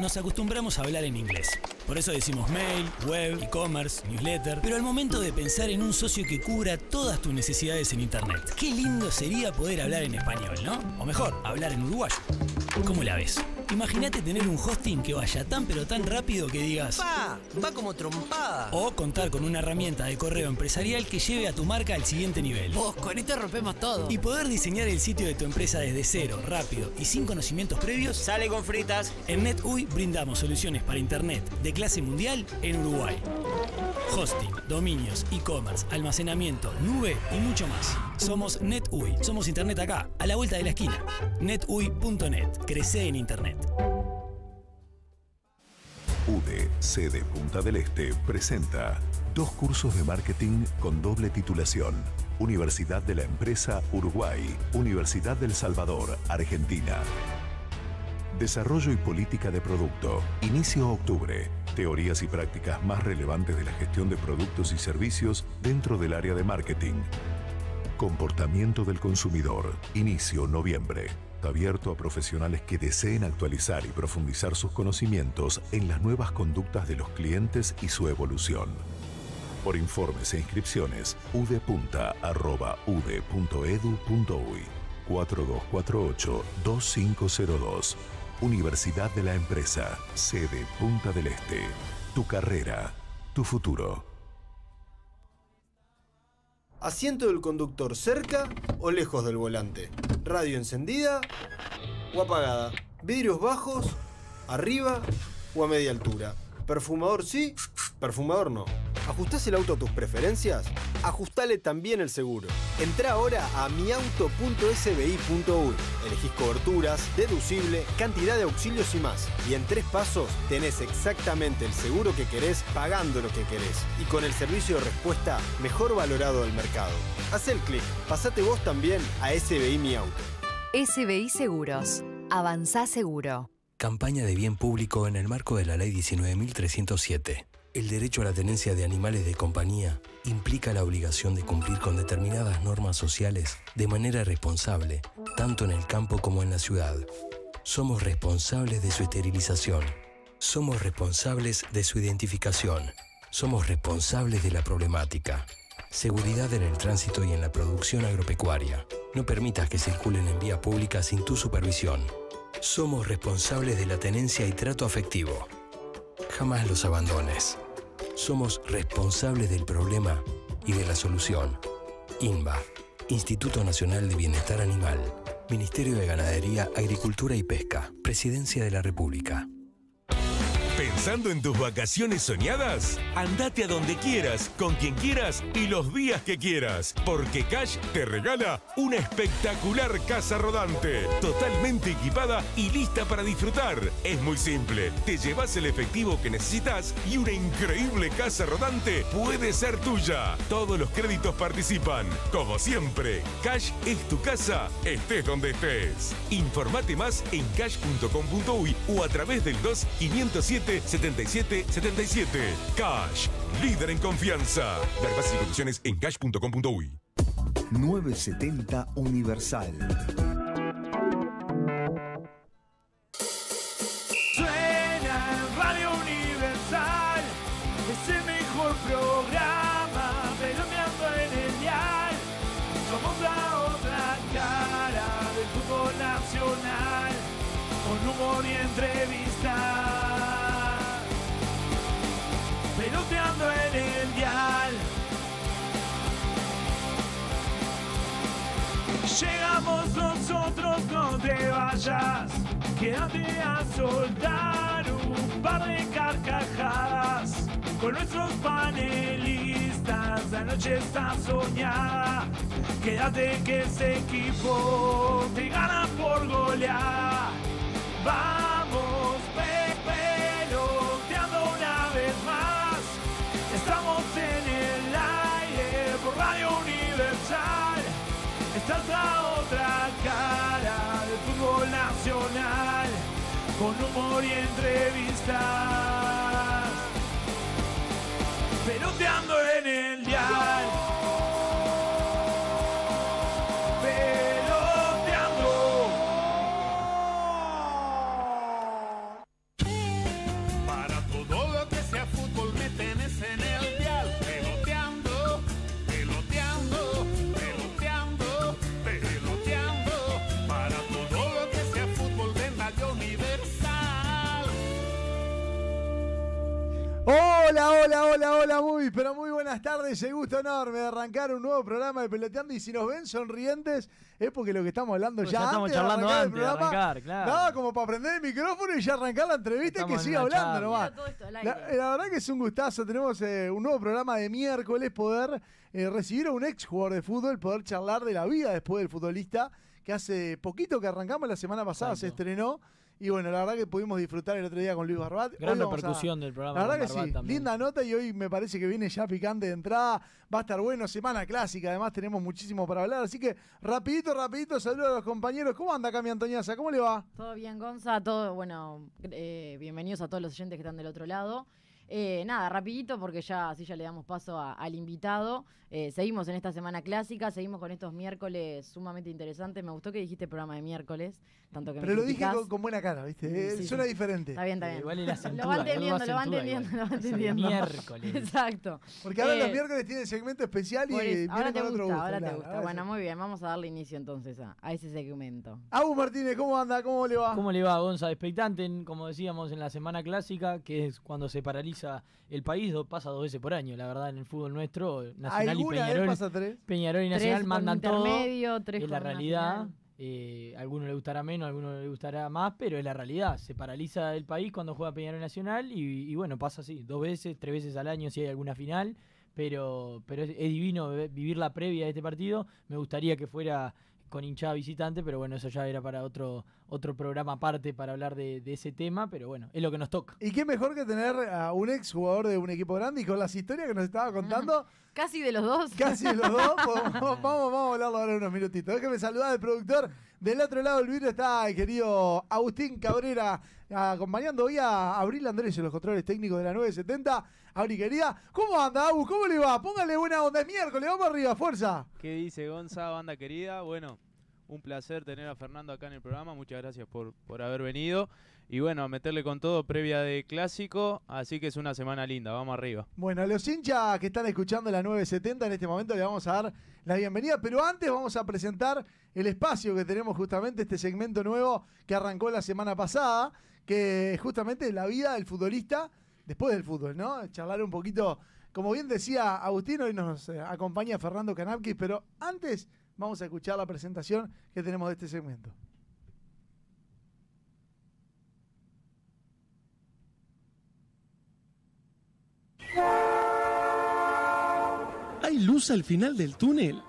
nos acostumbramos a hablar en inglés. Por eso decimos mail, web, e-commerce, newsletter. Pero al momento de pensar en un socio que cubra todas tus necesidades en Internet, qué lindo sería poder hablar en español, ¿no? O mejor, hablar en uruguayo. ¿Cómo la ves? Imagínate tener un hosting que vaya tan pero tan rápido que digas. ¡Pa! Va como trompada. O contar con una herramienta de correo empresarial que lleve a tu marca al siguiente nivel. Vos, con esto rompemos todo. Y poder diseñar el sitio de tu empresa desde cero, rápido y sin conocimientos previos. Sale con fritas. En NetUI brindamos soluciones para Internet de clase mundial en Uruguay hosting, dominios, e-commerce, almacenamiento, nube y mucho más. Somos NetUI, somos Internet acá, a la vuelta de la esquina. NetUI.net, crece en Internet. UDE, sede Punta del Este, presenta dos cursos de marketing con doble titulación. Universidad de la Empresa Uruguay, Universidad del Salvador, Argentina. Desarrollo y Política de Producto. Inicio octubre. Teorías y prácticas más relevantes de la gestión de productos y servicios dentro del área de marketing. Comportamiento del consumidor. Inicio noviembre. Abierto a profesionales que deseen actualizar y profundizar sus conocimientos en las nuevas conductas de los clientes y su evolución. Por informes e inscripciones, ud.edu.uy 4248-2502. Universidad de la Empresa, sede Punta del Este. Tu carrera, tu futuro. Asiento del conductor cerca o lejos del volante. Radio encendida o apagada. Vidrios bajos, arriba o a media altura. Perfumador sí, perfumador no. ¿Ajustás el auto a tus preferencias? Ajustale también el seguro. Entra ahora a miauto.sbi.uy. Elegís coberturas, deducible, cantidad de auxilios y más. Y en tres pasos tenés exactamente el seguro que querés pagando lo que querés. Y con el servicio de respuesta mejor valorado del mercado. Haz el clic. Pasate vos también a SBI Mi Auto. SBI Seguros. Avanzá seguro. Campaña de bien público en el marco de la Ley 19.307. El derecho a la tenencia de animales de compañía implica la obligación de cumplir con determinadas normas sociales de manera responsable, tanto en el campo como en la ciudad. Somos responsables de su esterilización. Somos responsables de su identificación. Somos responsables de la problemática. Seguridad en el tránsito y en la producción agropecuaria. No permitas que circulen en vía pública sin tu supervisión. Somos responsables de la tenencia y trato afectivo. Jamás los abandones. Somos responsables del problema y de la solución. INBA, Instituto Nacional de Bienestar Animal, Ministerio de Ganadería, Agricultura y Pesca, Presidencia de la República. ¿Pensando en tus vacaciones soñadas? Andate a donde quieras, con quien quieras y los días que quieras, porque Cash te regala una espectacular casa rodante, totalmente equipada y lista para disfrutar. Es muy simple, te llevas el efectivo que necesitas y una increíble casa rodante puede ser tuya. Todos los créditos participan. Como siempre, Cash es tu casa, estés donde estés. Informate más en cash.com.uy o a través del 2 507 7777. Cash, líder en confianza. Verbas y condiciones en cash.com.uy. 970 Universal. Suena Radio Universal. Es el mejor programa, pero me ando en el dial. Somos la otra cara del fútbol nacional. Con humor y entrevista en el dial. Llegamos nosotros, no te vayas, quédate a soltar un par de carcajadas con nuestros panelistas. La noche está soñada, quédate que ese equipo te gana por golear. Estás Esta es la otra cara del fútbol nacional, con humor y entrevistas. Peloteando en el dial. Hola, hola, hola, hola, muy, pero muy buenas tardes. El gusto enorme arrancar un nuevo programa de Peloteando. Y si nos ven sonrientes, es porque lo que estamos hablando ya, estamos charlando de programa. Arrancar, claro. como para prender el micrófono y ya arrancar la entrevista que siga hablando nomás. La, la, verdad que es un gustazo. Tenemos eh, un nuevo programa de miércoles, poder eh, recibir a un ex jugador de fútbol, poder charlar de la vida después del futbolista que hace poquito que arrancamos, la semana pasada se estrenó y bueno, la verdad que pudimos disfrutar el otro día con Luis Barbat. Gran repercusión del programa. La verdad que sí, linda nota y hoy me parece que viene ya picante de entrada. Va a estar bueno, semana clásica, además tenemos muchísimo para hablar. Así que rapidito, rapidito, saludos a los compañeros. ¿Cómo anda Cami Antoñaza? ¿Cómo le va? Todo bien, Gonza, todo, bueno, eh, bienvenidos a todos los oyentes que están del otro lado. Eh, nada, rapidito porque ya así ya le damos paso al invitado. Eh, seguimos en esta semana clásica, seguimos con estos miércoles sumamente interesantes. Me gustó que dijiste programa de miércoles. Pero lo dije con, buena cara, ¿viste? Eh, suena diferente. Está bien, está bien. Igual la lo van teniendo, lo van teniendo, lo van teniendo. Miércoles. Exacto. Porque ahora los eh, miércoles tiene segmento especial y ahora te gusta, Ahora te gusta. bueno, muy bien, vamos a darle inicio entonces a, ese segmento. Abu Martínez, ¿cómo anda? ¿Cómo le va? ¿Cómo le va, Gonza? Expectante, como decíamos, en la semana clásica, que es cuando se paraliza el país, pasa dos veces por año, la verdad, en el fútbol nuestro, Nacional y Peñarol. Peñarol y Nacional mandan todo. tres es la realidad. Eh, alguno le gustará menos, a alguno le gustará más, pero es la realidad. Se paraliza el país cuando juega Peñarol Nacional y, bueno, pasa así, dos veces, tres veces al año si hay alguna final pero, pero es, divino vivir la previa de este partido. Me gustaría que fuera con hinchada visitante, pero bueno, eso ya era para otro, otro programa aparte para hablar de, ese tema, pero bueno, es lo que nos toca. Y qué mejor que tener a un ex jugador de un equipo grande y con las historias que nos estaba contando. Casi de los dos. Casi de los dos. vamos, a hablarlo ahora unos minutitos. me saludar el productor. Del otro lado del vidrio está el querido Agustín Cabrera, acompañando hoy a Abril Andrés en los controles técnicos de la 970 querida, ¿Cómo anda, Abu? ¿Cómo le va? Póngale buena onda. Es miércoles, vamos arriba, fuerza. ¿Qué dice Gonza, banda querida? Bueno, un placer tener a Fernando acá en el programa. Muchas gracias por, por haber venido. Y bueno, a meterle con todo previa de clásico. Así que es una semana linda. Vamos arriba. Bueno, a los hinchas que están escuchando la 970 en este momento le vamos a dar la bienvenida. Pero antes vamos a presentar el espacio que tenemos justamente, este segmento nuevo que arrancó la semana pasada. Que justamente es la vida del futbolista después del fútbol, ¿no? Charlar un poquito. Como bien decía Agustín, hoy nos eh, acompaña Fernando Canapkis, pero antes vamos a escuchar la presentación que tenemos de este segmento. Hay luz al final del túnel.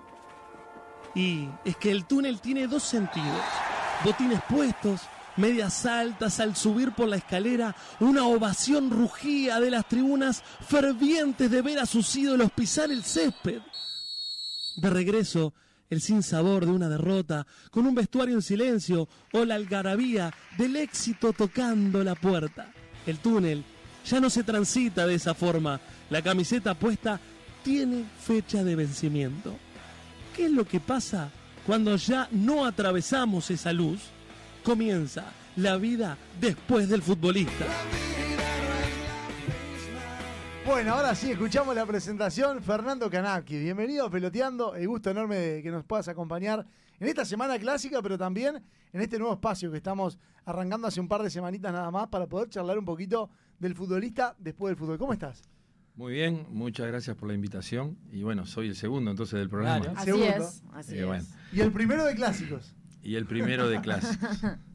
Y es que el túnel tiene dos sentidos. Botines puestos, medias altas al subir por la escalera, una ovación rugía de las tribunas fervientes de ver a sus ídolos pisar el césped. De regreso, el sinsabor de una derrota, con un vestuario en silencio o la algarabía del éxito tocando la puerta. El túnel ya no se transita de esa forma. La camiseta puesta tiene fecha de vencimiento. ¿Qué es lo que pasa cuando ya no atravesamos esa luz? comienza la vida después del futbolista. Bueno, ahora sí, escuchamos la presentación. Fernando Kanaki, bienvenido Peloteando. El gusto enorme de que nos puedas acompañar en esta semana clásica, pero también en este nuevo espacio que estamos arrancando hace un par de semanitas nada más para poder charlar un poquito del futbolista después del fútbol. ¿Cómo estás? Muy bien, muchas gracias por la invitación. Y bueno, soy el segundo entonces del programa. así Es, así eh, es. Y el primero de clásicos. Y el primero de clásicos.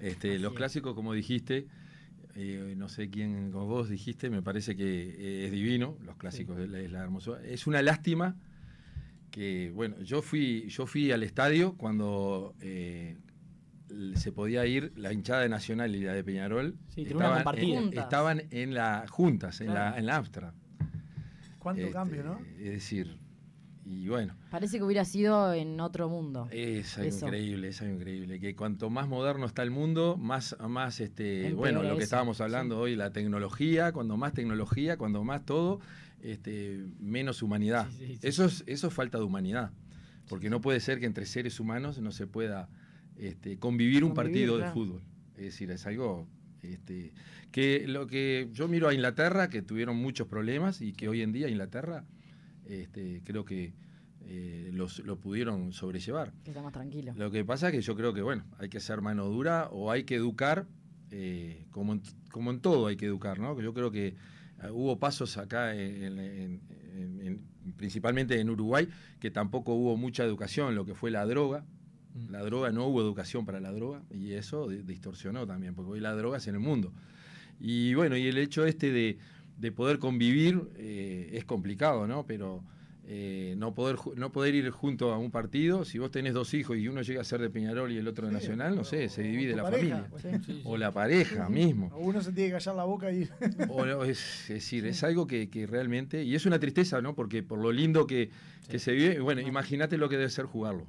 Este, los clásicos, como dijiste, eh, no sé quién, con vos dijiste, me parece que eh, es divino, los clásicos es la hermosura. Es una lástima que, bueno, yo fui, yo fui al estadio cuando eh, se podía ir la hinchada de Nacional y la de Peñarol. Sí, estaban, en, estaban la juntas, en la en la ¿Cuánto este, cambio, no? Es decir, y bueno. Parece que hubiera sido en otro mundo. Es increíble, es increíble. Que cuanto más moderno está el mundo, más, más este, bueno, lo que estábamos hablando hoy, la tecnología, cuando más tecnología, cuando más todo, este, menos humanidad. eso, es, eso falta de humanidad. Porque no puede ser que entre seres humanos no se pueda este, convivir, un partido de fútbol. Es decir, es algo este, que lo que yo miro a Inglaterra, que tuvieron muchos problemas y que hoy en día Inglaterra este, creo que eh, lo pudieron sobrellevar. Lo que pasa es que yo creo que, bueno, hay que ser mano dura o hay que educar, eh, como, en, todo hay que educar, ¿no? Yo creo que eh, hubo pasos acá, principalmente en Uruguay, que tampoco hubo mucha educación, lo que fue la droga. Mm. La droga, no hubo educación para la droga y eso distorsionó también, porque hoy la droga es en el mundo. Y bueno, y el hecho este de de poder convivir eh, es complicado, ¿no? Pero eh, no, poder, no poder ir junto a un partido, si vos tenés dos hijos y uno llega a ser de Peñarol y el otro de Nacional, no sé, se divide la familia. o la pareja mismo. uno se tiene que callar la boca y... o, es, decir, es algo que, realmente... Y es una tristeza, ¿no? Porque por lo lindo que, que se vive, bueno, imagínate lo que debe ser jugarlo.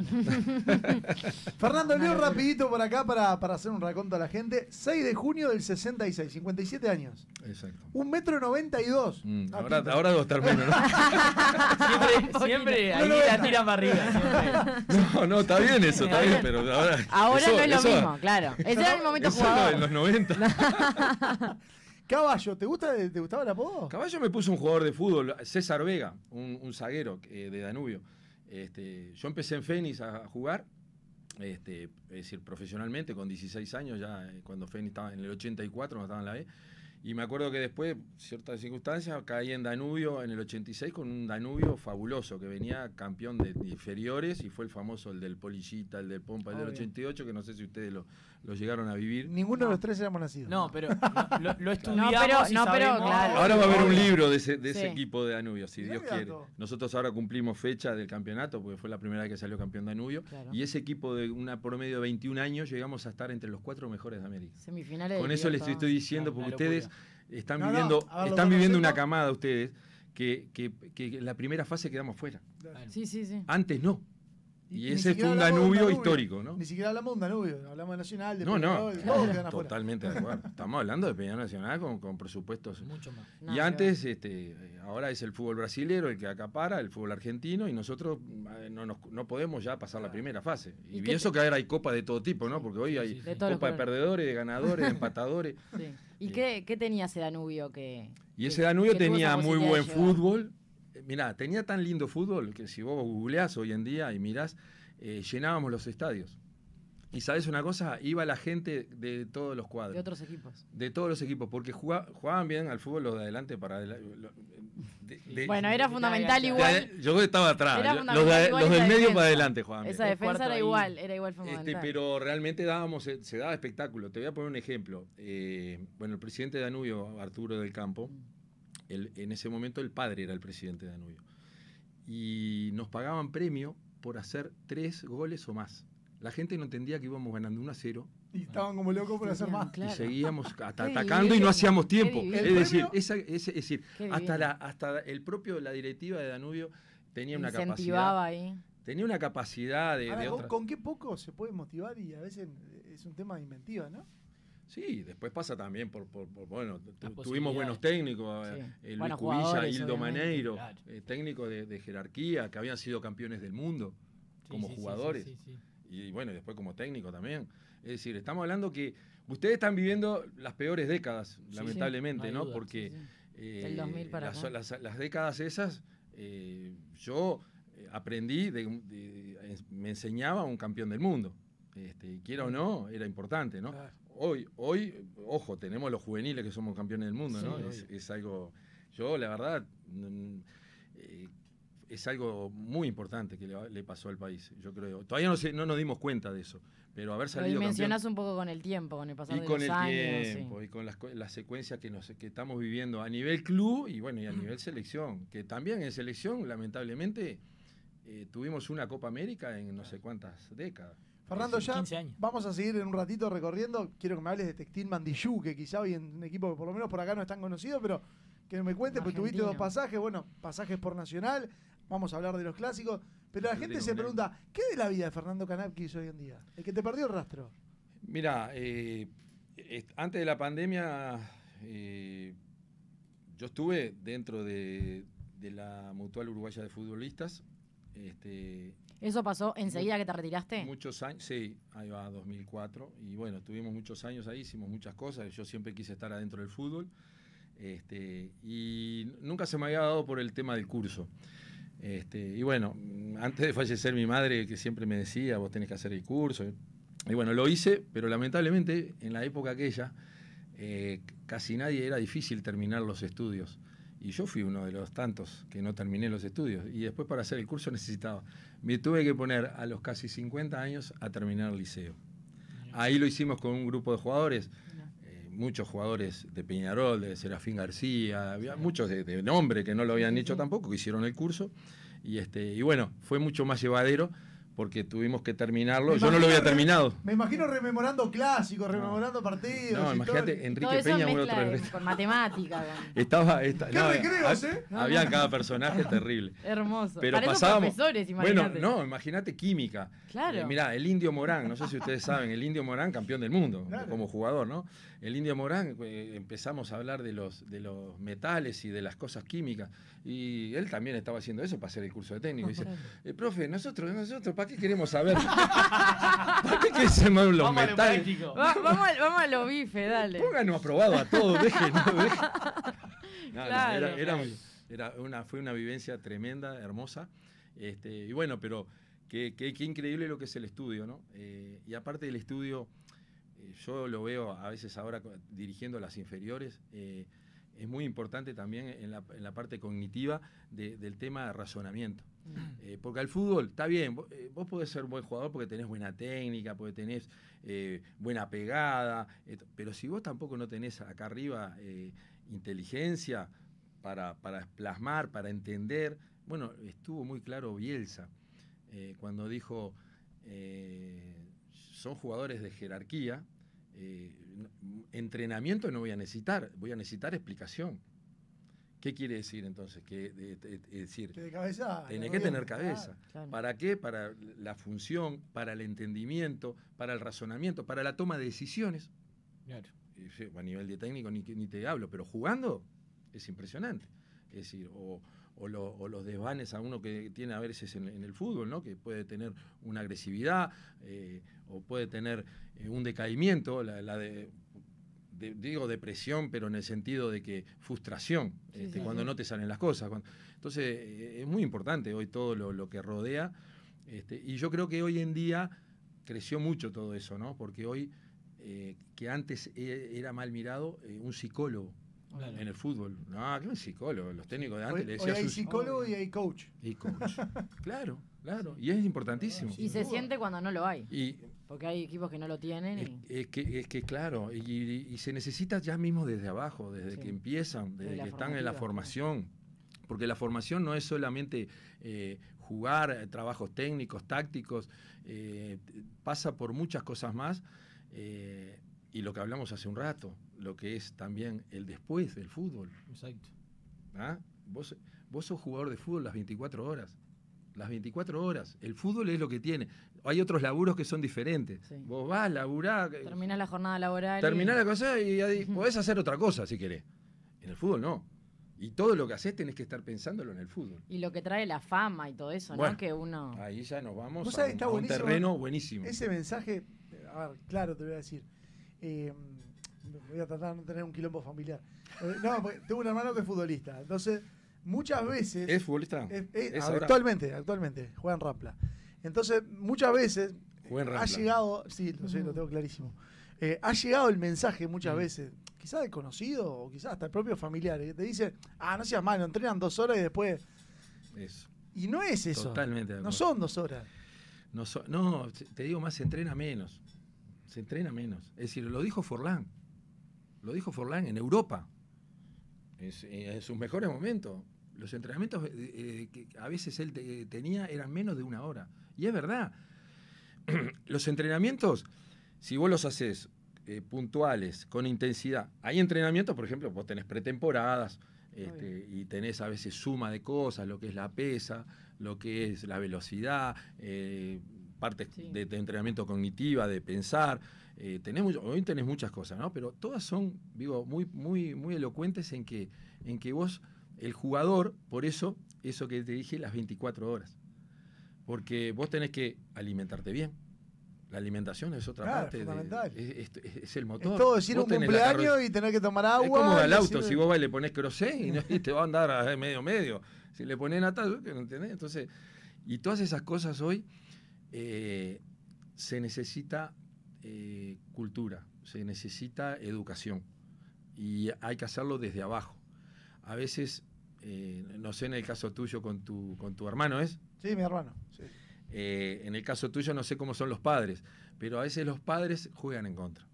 Fernando, leo rapidito por acá para, para hacer un raconto a la gente. 6 de junio del 66, 57 años. Exacto. Un metro 92. Mm, ah, ahora, ahora debo estar menos, ¿no? siempre siempre ahí la tiran para arriba. No, no, está bien eso, está bien, pero ahora. Ahora no es lo mismo, claro. Ese era el momento eso jugador. en los 90. Caballo, ¿te, gusta, ¿te gustaba el apodo? Caballo me puso un jugador de fútbol, César Vega, un, un zaguero eh, de Danubio. Este, yo empecé en Fénix a jugar, este, es decir, profesionalmente, con 16 años, ya eh, cuando Fénix estaba en el 84, no estaba en la E. Y me acuerdo que después, ciertas circunstancias, caí en Danubio en el 86 con un Danubio fabuloso que venía campeón de inferiores y fue el famoso, el del Polillita, el del Pompa, el del 88, que no sé si ustedes lo, llegaron a vivir. Ninguno de los tres éramos nacidos. No, pero lo, estudiamos. Ahora va a haber un libro de ese, de ese equipo de Danubio, si Dios quiere. Nosotros ahora cumplimos fecha del campeonato, porque fue la primera vez que salió campeón Danubio. Y ese equipo de una promedio de 21 años llegamos a estar entre los cuatro mejores de América. Semifinales. Con eso les estoy diciendo, porque ustedes están viviendo, están viviendo una camada ustedes que, en la primera fase quedamos fuera. Antes no. Y, ese fue un Danubio, histórico, ¿no? Ni siquiera hablamos de un Danubio, hablamos de Nacional, de no, no, totalmente de acuerdo. Estamos hablando de Peñarol Nacional con, con presupuestos. Mucho más. y antes, este, ahora es el fútbol brasilero el que acapara, el fútbol argentino, y nosotros eh, no, podemos ya pasar la primera fase. Y, pienso eso que ahora hay copas de todo tipo, ¿no? Porque hoy hay copas de, perdedores, de ganadores, de empatadores. sí. ¿Y qué, tenía ese Danubio que.? Y ese Danubio tenía muy buen fútbol. Eh, mirá, tenía tan lindo fútbol que si vos googleás hoy en día y mirás, eh, llenábamos los estadios. Y sabes una cosa, iba la gente de todos los cuadros. De otros equipos. De todos los equipos, porque jugaban bien al fútbol los de adelante para... adelante. bueno, era fundamental igual. yo estaba atrás. los, del medio para adelante jugaban. Esa defensa era igual, era igual fundamental. Este, pero realmente dábamos, eh, se, daba espectáculo. Te voy a poner un ejemplo. Eh, bueno, el presidente de Danubio, Arturo del Campo, mm. en ese momento el padre era el presidente de Danubio. Y nos pagaban premio por hacer tres goles o más. La gente no entendía que íbamos ganando 1 a 0. Y estaban como locos por hacer más. Y seguíamos hasta atacando y no hacíamos tiempo. Es decir, hasta, la, el propio, la directiva de Danubio tenía una capacidad. ahí. Tenía una capacidad de. ¿Con qué poco se puede motivar? Y a veces es un tema de inventiva, ¿no? Sí, después pasa también por, bueno, tuvimos buenos técnicos, eh, Luis Cubilla, Hildo Maneiro, técnico eh, técnicos de, jerarquía que habían sido campeones del mundo como sí, jugadores y bueno, después como técnico también. Es decir, estamos hablando que ustedes están viviendo las peores décadas, lamentablemente, no, Porque eh, para las, décadas esas, eh, yo eh, aprendí, me enseñaba un campeón del mundo. Este, quiera o no, era importante, ¿no? Hoy, hoy, ojo, tenemos los juveniles que somos campeones del mundo, ¿no? Es, algo. Yo, la verdad, es algo muy importante que le, pasó al país, yo creo. Todavía no, se, no nos dimos cuenta de eso, pero haber salido. Lo un poco con el tiempo, con el pasado y tiempo, y con las, las secuencias que, nos, que estamos viviendo a nivel club y bueno, y a nivel selección, que también en selección, lamentablemente, eh, tuvimos una Copa América en no sé cuántas décadas. Fernando, ya vamos a seguir en un ratito recorriendo. Quiero que me hables de Textil Mandillú, que quizá hoy en un equipo que por lo menos por acá no es tan conocido, pero que me cuentes, pues porque tuviste dos pasajes, bueno, pasajes por Nacional, vamos a hablar de los clásicos. Pero la gente se pregunta, ¿qué de la vida de Fernando Canapkis hoy en día? El que te perdió el rastro. Mira, eh, antes de la pandemia eh, yo estuve dentro de, la Mutual Uruguaya de Futbolistas. Este, ¿Eso pasó enseguida que te retiraste? Muchos años, sí, ahí va, 2004. Y bueno, estuvimos muchos años ahí, hicimos muchas cosas. Yo siempre quise estar adentro del fútbol. Este, y nunca se me había dado por el tema del curso. Este, y bueno, antes de fallecer mi madre, que siempre me decía, vos tenés que hacer el curso. Y bueno, lo hice, pero lamentablemente en la época aquella eh, casi nadie era difícil terminar los estudios. Y yo fui uno de los tantos que no terminé los estudios. Y después para hacer el curso necesitaba. Me tuve que poner a los casi 50 años a terminar el liceo. Ahí lo hicimos con un grupo de jugadores muchos jugadores de Peñarol, de Serafín García, había muchos de, nombre que no lo habían hecho tampoco, que hicieron el curso. Y, este, y bueno, fue mucho más llevadero porque tuvimos que terminarlo. Yo no lo había terminado. Me imagino rememorando clásicos, rememorando partidos. No, imagínate, Enrique Peña, otro Con matemática. Estaba. ¿Qué Había cada personaje terrible. Hermoso. Pero pasábamos. bueno, no, imagínate química. Claro. mira eh, mirá, el Indio Morán, no sé si ustedes saben, el Indio Morán, campeón del mundo como jugador, ¿no? El Indio Morán, eh, empezamos a hablar de los, de los metales y de las cosas químicas. Y él también estaba haciendo eso para hacer el curso de técnico. Y dice, eh, profe, nosotros, nosotros ¿para qué queremos saber? ¿Para qué queremos saber los vamos, a lo bife, dale. Pónganos aprobado a todos, déjenos. era, una, fue una vivencia tremenda, hermosa. Este, y bueno, pero qué, increíble lo que es el estudio, ¿no? Eh, y aparte del estudio, eh, yo lo veo a veces ahora dirigiendo dirigiendo las inferiores. Eh, es muy importante también en la, parte cognitiva del tema de razonamiento. Mm. Eh, porque al fútbol, está bien, eh, vos, podés ser buen jugador porque tenés buena técnica, porque tenés eh, buena pegada, pero si vos tampoco no tenés acá arriba inteligencia para, plasmar, para entender, bueno, estuvo muy claro Bielsa cuando dijo, son jugadores de jerarquía, entrenamiento no voy a necesitar, voy a necesitar explicación. ¿Qué quiere decir entonces? Que, decir, que que tener cabeza. ¿Para qué? Para la función, para el entendimiento, para el razonamiento, para la toma de decisiones. A nivel de técnico ni, te hablo, pero jugando es impresionante. Es decir, o, los desvanes a uno que tiene a veces en, el fútbol, ¿no? que puede tener una agresividad eh, o puede tener eh, un decaimiento, la de, digo depresión, pero en el sentido de que frustración, este, cuando no te salen las cosas. entonces, eh, es muy importante hoy todo lo, que rodea. Este, y yo creo que hoy en día creció mucho todo eso, ¿no? Porque hoy, eh, que antes e, era mal mirado, eh, un psicólogo. En el fútbol. No, que un psicólogo. Los técnicos de antes le decían. hay psicólogo y hay coach. coach. claro, claro. Y es importantísimo. Y se siente cuando no lo hay. Y porque hay equipos que no lo tienen. Es, que, claro, y, se necesita ya mismo desde abajo, desde que empiezan, desde, que están en la formación. Porque la formación no es solamente eh, jugar, eh, trabajos técnicos, tácticos, eh, pasa por muchas cosas más. y lo que hablamos hace un rato, lo que es también el después del fútbol. Exacto. ¿Ah? Vos, vos sos jugador de fútbol las 24 horas. Las 24 horas. El fútbol es lo que tiene hay otros laburos que son diferentes. Vos vas, laburás. Terminás la jornada laboral. Terminás la cosa y, podés hacer otra cosa si querés. En el fútbol no. Y todo lo que haces tenés que estar pensándolo en el fútbol. Y lo que trae la fama y todo eso, ¿no? Que uno. Ahí ya nos vamos a, un terreno buenísimo. Ese mensaje, claro, te voy a decir. Eh, voy a tratar de no tener un quilombo familiar. Eh, no, tengo un hermano que es futbolista. Entonces, muchas veces. ¿Es futbolista? actualmente, actualmente. Juega en Rapla. Entonces, muchas veces ha llegado, sí, lo sé, lo tengo clarísimo. Eh, ha llegado el mensaje muchas mm. veces, quizás de conocido o quizás hasta el propio familiar, que te dice, ah, no seas malo, entrenan dos horas y después. Y no es eso. Totalmente. No son dos horas. No, te digo más, se entrena menos. Se entrena menos. Es decir, lo dijo Forlán. Lo dijo Forlán en Europa. Eh, en sus mejores momentos. Los entrenamientos eh, eh, que a veces él tenía eran menos de una hora. Y es verdad. los entrenamientos, si vos los haces eh, puntuales, con intensidad, hay entrenamientos, por ejemplo, vos tenés pretemporadas este, y tenés a veces suma de cosas, lo que es la pesa, lo que es la velocidad, partes de, entrenamiento cognitiva, de pensar. hoy tenés muchas cosas, ¿no? Pero todas son, digo, muy, muy, muy elocuentes en que, en que vos el jugador, por eso, eso que te dije, las 24 horas. Porque vos tenés que alimentarte bien. La alimentación es otra parte. es, el motor. Es todo, decir un cumpleaños y tener que tomar agua. Es como al auto, si vos vas y le pones crocet y, te va a andar a medio medio. Si le pones natal, entendés? Entonces, y todas esas cosas hoy eh, se necesita eh, cultura, se necesita educación. Y hay que hacerlo desde abajo. A veces eh, no sé en el caso tuyo con tu, con tu hermano, ¿es? Sí, mi hermano, eh, en el caso tuyo no sé cómo son los padres, pero a veces los padres juegan en contra.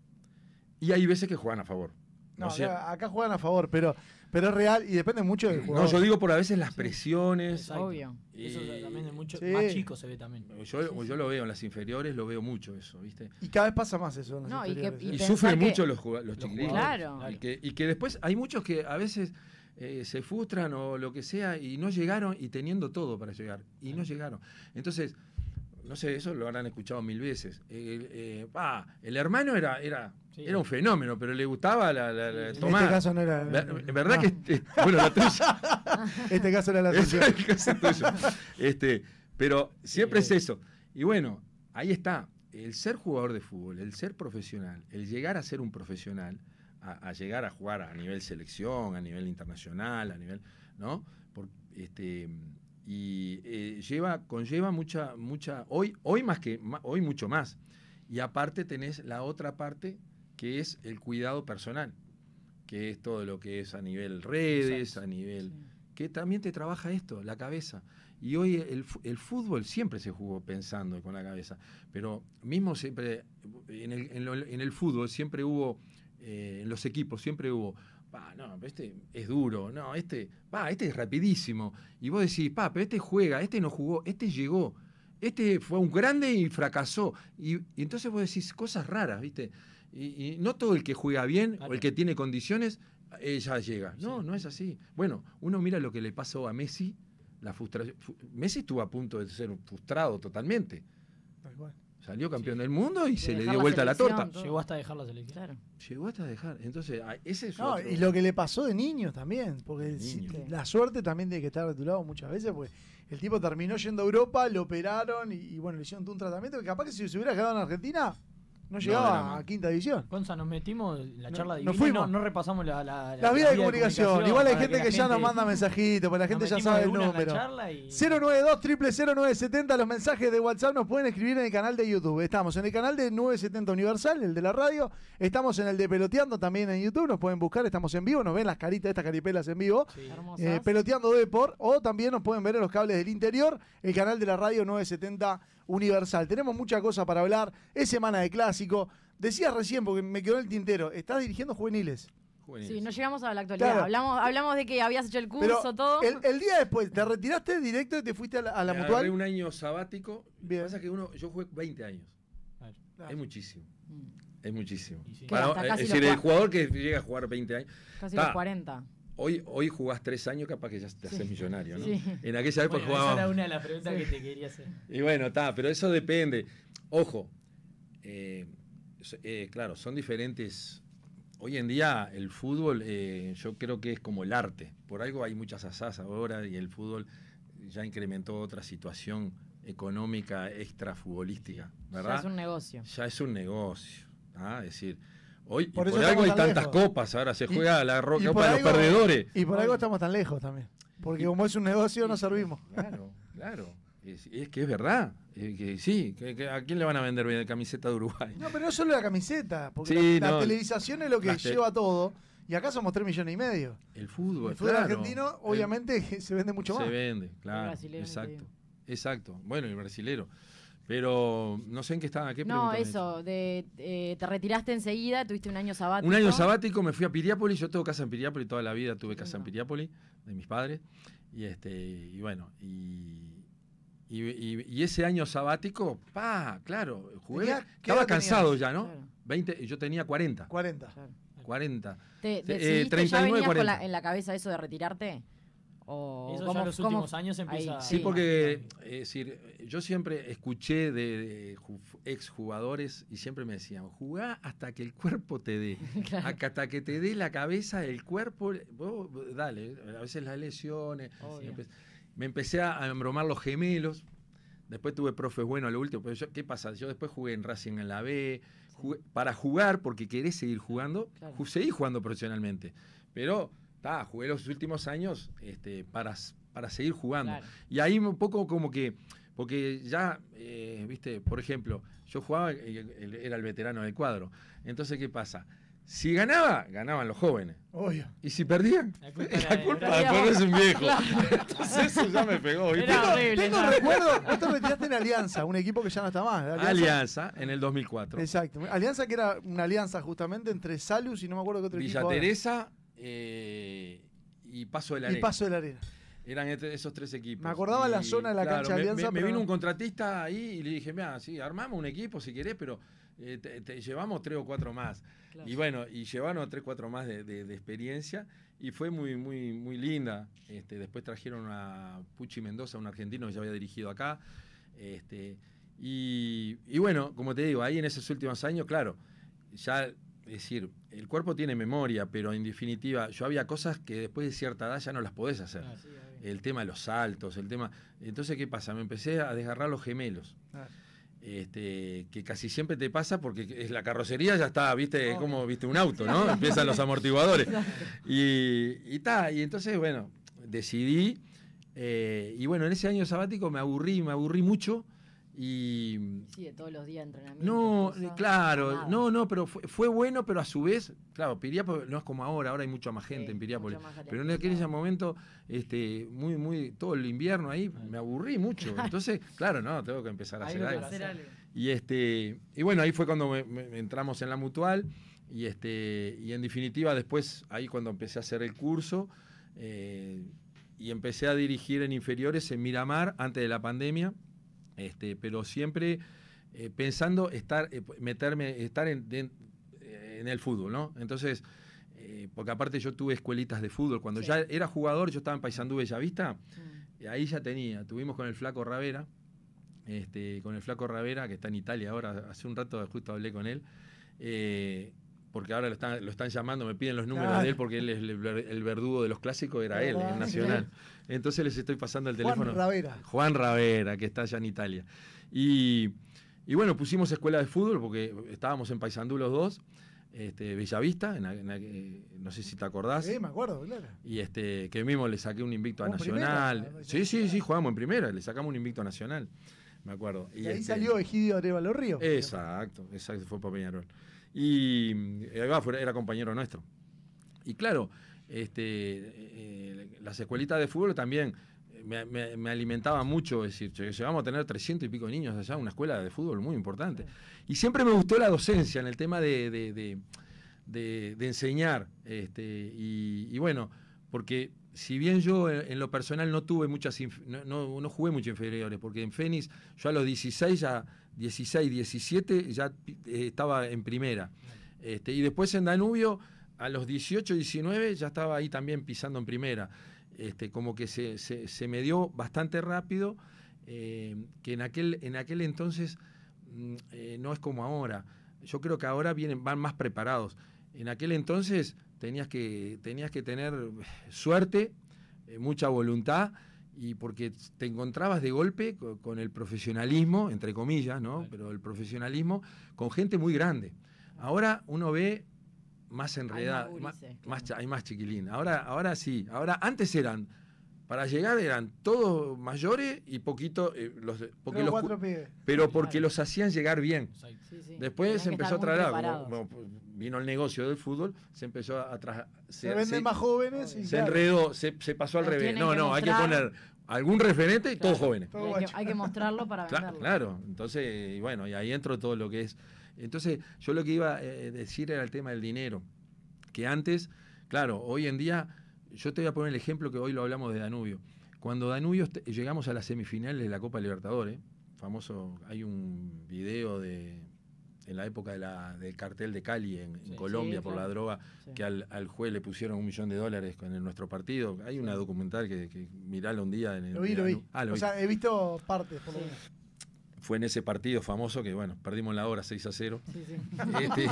Y hay veces que juegan a favor. No, acá, juegan a favor, pero, pero es real y depende mucho del jugador. No, yo digo por a veces las presiones. obvio. eso también es mucho. Más chico se ve también. Yo, yo lo veo en las inferiores, lo veo mucho eso, ¿viste? Y cada vez pasa más eso. y, ¿eh? sufren mucho los, los, Claro. y que después hay muchos que a veces eh, se frustran o lo que sea y no llegaron y teniendo todo para llegar y no llegaron. Entonces, no sé, eso lo habrán escuchado mil veces. el eh, hermano era, era, era un fenómeno, pero le gustaba la, en Este caso no era. verdad ah. que este, bueno, la este caso era la tuya. Este, pero siempre es eso. Y bueno, ahí está. El ser jugador de fútbol, el ser profesional, el llegar a ser un profesional, a, llegar a jugar a nivel selección, a nivel internacional, a nivel, ¿no? este, y eh, lleva, conlleva mucha, mucha, hoy, hoy más que, hoy mucho más. Y aparte tenés la otra parte que es el cuidado personal, que es todo lo que es a nivel redes, a nivel... que también te trabaja esto, la cabeza. Y hoy el, el, fútbol siempre se jugó pensando con la cabeza, pero mismo siempre, en el fútbol siempre hubo eh, en los equipos siempre hubo, no, este es duro, no, este, este es rapidísimo. Y vos decís, pa, pero este juega, este no jugó, este llegó, este fue un grande y fracasó. Y, entonces vos decís cosas raras, ¿viste? Y, no todo el que juega bien o el que tiene condiciones, eh, ya llega. No, no es así. Bueno, uno mira lo que le pasó a Messi, la frustración. Messi estuvo a punto de ser frustrado totalmente. Salió campeón del mundo y se le dio vuelta la, torta. Llegó hasta dejarlo la Llegó hasta dejar. Entonces, ah, ese es no, Y lo que le pasó de niño también, porque la suerte también tiene que estar de tu lado muchas veces, pues el tipo terminó yendo a Europa, lo operaron y, y bueno, le hicieron un tratamiento que capaz que si se hubiera quedado en Argentina, no llegaba a quinta división. Gonza, nos metimos la charla de nos fuimos. No, repasamos la, la, de comunicación. Igual hay gente que, ya nos manda mensajitos, pues la gente ya sabe el número. Y... 092 000970 los mensajes de WhatsApp nos pueden escribir en el canal de YouTube. Estamos en el canal de 970 Universal, el de la radio. Estamos en el de Peloteando también en YouTube. Nos pueden buscar, estamos en vivo. Nos ven las caritas, de estas caripelas en vivo. Sí. Eh, peloteando Deport. O también nos pueden ver en los cables del interior, el canal de la radio 970 universal. Tenemos muchas cosas para hablar. Es semana de clásico. Decías recién, porque me quedó el tintero, estás dirigiendo juveniles. Sí, no llegamos a la actualidad. Hablamos, hablamos de que habías hecho el curso, todo. El, día después, ¿te retiraste directo y te fuiste a la, mutual? un año sabático. que pasa que uno, yo jugué 20 años. Es muchísimo. Mm. Es muchísimo. es decir, el jugador que llega a jugar 20 años. Casi los 40. Hoy, hoy jugás tres años, capaz que ya te haces millonario, ¿no? En aquella época jugaba. Esa era una de las preguntas que te quería hacer. Y bueno, está, pero eso depende. Ojo, eh, eh, claro, son diferentes. Hoy en día el fútbol eh, yo creo que es como el arte. Por algo hay muchas asas ahora y el fútbol ya incrementó otra situación económica extra ¿verdad? Ya es un negocio. Ya es un negocio. ¿ah? Es decir, por, y algo hay tantas copas, ahora se juega la roca para los perdedores. Y por algo estamos tan lejos también. Porque como es un negocio, no servimos. Claro, claro. Es, que es verdad. que sí, ¿a quién le van a vender bien la camiseta de Uruguay? No, pero no solo la camiseta, porque la, televisación es lo que lleva todo. Y acá somos 3 millones y medio. El fútbol. El fútbol argentino, obviamente, se vende mucho más. Se vende, claro. exacto. Exacto. Bueno, el brasilero. Pero no sé en qué estaba, ¿qué No, eso, eh, te retiraste enseguida, tuviste un año sabático. Un año sabático, me fui a Piriápolis, yo tengo casa en Piriápolis, toda la vida tuve casa en Piriápolis, de mis padres, y este, y bueno, y, ese año sabático, pa, claro, jugué, estaba cansado ya, ¿no? 20, yo tenía 40. 40. 40. ¿Te, eh, 39, ya en la cabeza eso de retirarte? Eso ya en los últimos años empieza Sí, porque eh, decir, yo siempre escuché de, exjugadores y siempre me decían, jugá hasta que el cuerpo te dé. Hasta que te dé la cabeza, el cuerpo, dale, a veces las lesiones. me empecé a, embromar los gemelos, Después tuve profes bueno lo último, pero ¿qué pasa? Yo después jugué en Racing en la B, para jugar, porque querés seguir jugando, seguí jugando profesionalmente. Pero jugué los últimos años este, para, para seguir jugando. Y ahí un poco como que, porque ya, eh, viste, por ejemplo, yo jugaba, eh, era el veterano del cuadro. Entonces, ¿qué pasa? Si ganaba, ganaban los jóvenes. Obvio. Y si perdían, la culpa, la un viejo. Entonces eso ya me pegó. tengo, un recuerdo, vos te retiraste en Alianza, un equipo que ya no está más. Alianza, en el 2004. Exacto. Alianza que era una alianza justamente entre Salus y no me acuerdo qué otro equipo. Villa Teresa, eh, y Paso de la Arena. Y Paso de Arena. Eran este, esos tres equipos. Me acordaba la zona de la cancha de Alianza. Me, vino un contratista ahí y le dije, mira, sí, armamos un equipo si querés, pero eh, te, llevamos tres o cuatro más. Y bueno, y llevaron a tres o cuatro más de, experiencia y fue muy, muy, muy linda. Este, después trajeron a Puchi Mendoza, un argentino que ya había dirigido acá. Este, y bueno, como te digo, ahí en esos últimos años, claro, ya es decir, el cuerpo tiene memoria, pero en definitiva, yo había cosas que después de cierta edad ya no las podés hacer. Ah, el tema de los saltos, el tema. Entonces, ¿qué pasa? Me empecé a desgarrar los gemelos. Ah. Este, que casi siempre te pasa porque es la carrocería ya está, viste, como viste un auto, ¿no? Empiezan los amortiguadores. y, y y entonces, bueno, decidí. Eh, y bueno, en ese año sabático me aburrí, me aburrí mucho y, sí, de todos los días entrenamiento. No, eh, claro, no, no, pero fue, bueno, pero a su vez, claro, Piriápolis no es como ahora, ahora hay mucha más gente en Piriápolis. Pero en aquel momento, este, muy, muy, todo el invierno ahí, me aburrí mucho. Entonces, claro, no, tengo que empezar a hacer, algo. Y este, y bueno, ahí fue cuando entramos en la mutual, y este, y en definitiva, después, ahí cuando empecé a hacer el curso, eh, y empecé a dirigir en inferiores en Miramar antes de la pandemia. Este, pero siempre eh, pensando estar, eh, meterme, estar en, eh, en, el fútbol, ¿no? Entonces, porque aparte yo tuve escuelitas de fútbol. Cuando ya era jugador, yo estaba en Paysandú Bellavista, mm. y ahí ya tenía. Tuvimos con el flaco Ravera, este, con el flaco Ravera, que está en Italia ahora, hace un rato justo hablé con él porque ahora lo están, llamando, me piden los números de él porque él es el, verdugo de los clásicos, era él, el Nacional. Entonces les estoy pasando el teléfono. Juan Ravera. Juan Ravera, que está allá en Italia. Y, bueno, pusimos escuela de fútbol porque estábamos en Paysandú los dos. Este, Bellavista, no sé si te acordás. Sí, me acuerdo, claro. Y este, que mismo le saqué un invicto a Nacional. sí, sí, sí, jugamos en primera, le sacamos un invicto a Nacional me acuerdo. Y, ahí este salió Egidio Arevalo Río. Exacto, exacto, fue para Peñarol. Y mm, eh, era compañero nuestro. Y claro, este, eh, eh, las escuelitas de fútbol también me, me, alimentaban mucho, es decir, vamos a tener 300 y pico niños allá, una escuela de fútbol muy importante. Y siempre me gustó la docencia en el tema de, enseñar. Este, y, bueno, porque si bien yo en, lo personal no tuve muchas, no, no, jugué mucho inferiores, porque en Fénix yo a los 16 ya 16, 17 ya eh, estaba en primera. Este, y después en Danubio, a los 18, 19 ya estaba ahí también pisando en primera. Este, como que se, se, me dio bastante rápido, eh, que en aquel, en aquel entonces mm, eh, no es como ahora. Yo creo que ahora vienen, van más preparados. En aquel entonces tenías que, tenías que tener suerte, mucha voluntad y porque te encontrabas de golpe con, el profesionalismo, entre comillas, ¿no? Pero el profesionalismo con gente muy grande. Ahora uno ve más enredado, hay más, hay más chiquilín. Ahora, ahora sí, ahora antes eran para llegar eran todos mayores y poquito eh, los, pero porque los hacían llegar bien después se empezó a traer pues, vino el negocio del fútbol se empezó a traer se, venden más jóvenes y se enredó se, pasó al revés no no hay que poner algún referente y todos jóvenes hay, que, mostrarlo para venderlo claro entonces bueno y ahí entro todo lo que es entonces yo lo que iba a eh, decir era el tema del dinero que antes claro hoy en día yo te voy a poner el ejemplo que hoy lo hablamos de Danubio. Cuando Danubio llegamos a las semifinales de la Copa Libertadores, famoso, hay un video de en la época del cartel de Cali en, Colombia por la droga, que al, juez le pusieron un millón de dólares en nuestro partido. Hay una documental que, que un día. En el, lo vi, lo vi. Ah, o sea, he visto partes, por lo Fue en ese partido famoso que, bueno, perdimos la hora 6 a 0. Este,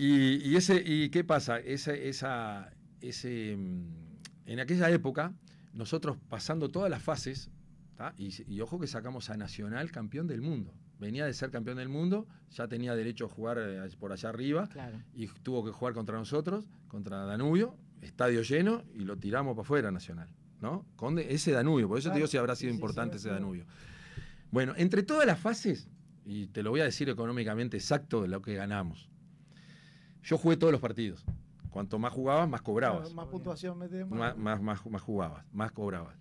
y, y, ese, ¿Y qué pasa? Ese, esa, ese mm, en aquella época, nosotros pasando todas las fases, y, ojo que sacamos a Nacional campeón del mundo. Venía de ser campeón del mundo, ya tenía derecho a jugar eh, por allá arriba y tuvo que jugar contra nosotros, contra Danubio, estadio lleno y lo tiramos para afuera Nacional, ¿no? Con ese Danubio, por eso te digo si habrá sido importante ese Danubio. Bueno, entre todas las fases, y te lo voy a decir económicamente exacto de lo que ganamos, yo jugué todos los partidos. Cuanto más jugabas, más cobrabas. más puntuación Más, más, jugabas, más cobrabas.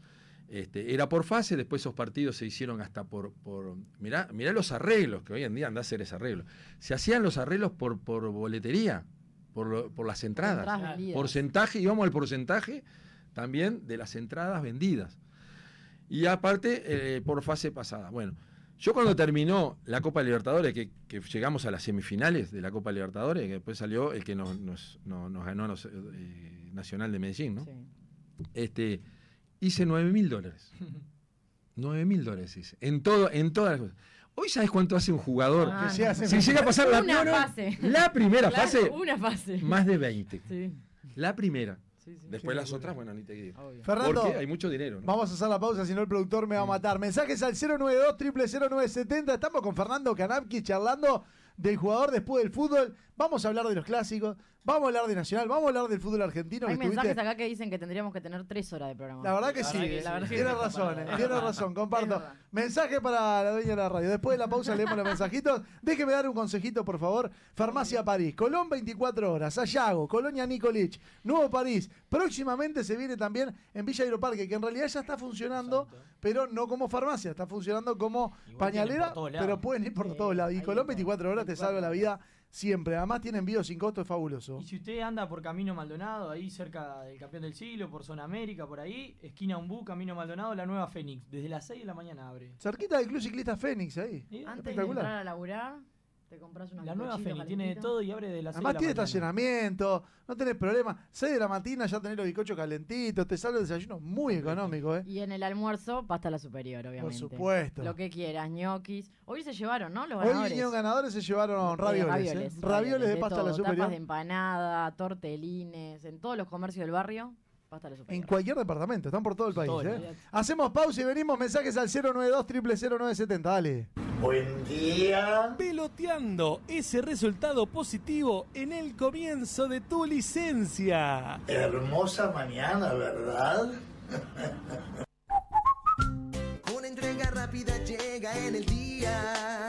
Este, era por fase, después esos partidos se hicieron hasta por, por mirá, los arreglos, que hoy en día anda a hacer ese arreglo. Se hacían los arreglos por, por boletería, por, por las entradas. Porcentaje, íbamos al porcentaje también de las entradas vendidas. Y aparte, eh, por fase pasada. Bueno, yo cuando terminó la Copa Libertadores, que, llegamos a las semifinales de la Copa Libertadores, que después salió el que nos, ganó eh, Nacional de Medellín, ¿no? Este, hice 9 mil dólares. 9 mil dólares hice. En, todo, en todas las cosas. Hoy sabes cuánto hace un jugador. Ah. si llega a pasar la, fase. la primera fase. Una fase. Más de 20. La primera. Después las otras, bueno, ni te digo. Fernando, hay mucho dinero. Vamos a hacer la pausa, si no el productor me va a mm. matar. Mensajes al 092 0970 Estamos con Fernando Kanapki charlando del jugador después del fútbol vamos a hablar de los clásicos, vamos a hablar de Nacional, vamos a hablar del fútbol argentino. Hay mensajes acá que dicen que tendríamos que tener tres horas de programa. La verdad que sí, tiene tienes razón, eh, razón, comparto. Mensaje para la dueña de la radio. Después de la pausa leemos los mensajitos. Déjeme dar un consejito, por favor. Farmacia París, Colón 24 horas, Ayago, Colonia Nicolich, Nuevo París. Próximamente se viene también en Villa Aeroparque, que en realidad ya está funcionando, pero no como farmacia, está funcionando como pañalera, pero pueden ir por todos lados. Y Colón 24 horas te salva la vida siempre. Además tienen envío sin costo, es fabuloso. Y si usted anda por Camino Maldonado, ahí cerca del Campeón del Siglo, por Zona América, por ahí, esquina Umbú, Camino Maldonado, la nueva Fénix. Desde las 6 de la mañana abre. Cerquita del Club Ciclista Fénix, ahí. Antes de entrar a laburar te compras una La nueva Feni tiene todo y abre de las Además, tiene estacionamiento, no tenés problema. 6 de la mañana ya tenés los bizcochos calentitos, te sale el desayuno muy económico, ¿eh? Y en el almuerzo, pasta la superior, obviamente. Por supuesto. Lo que quieras, ñoquis. Hoy se llevaron, ¿no? Los ganadores. Hoy ganadores, se llevaron eh, ¿eh? ravioles. Ravioles, de, pasta la superior. Tapas de empanada, tortelines, en todos los comercios del barrio en cualquier departamento, están por todo el ¿eh? país. Hacemos pausa y venimos mensajes al 092 000970 dale. Buen día. Peloteando ese resultado positivo en el comienzo de tu licencia. Hermosa mañana, ¿verdad? Con entrega rápida llega en el día.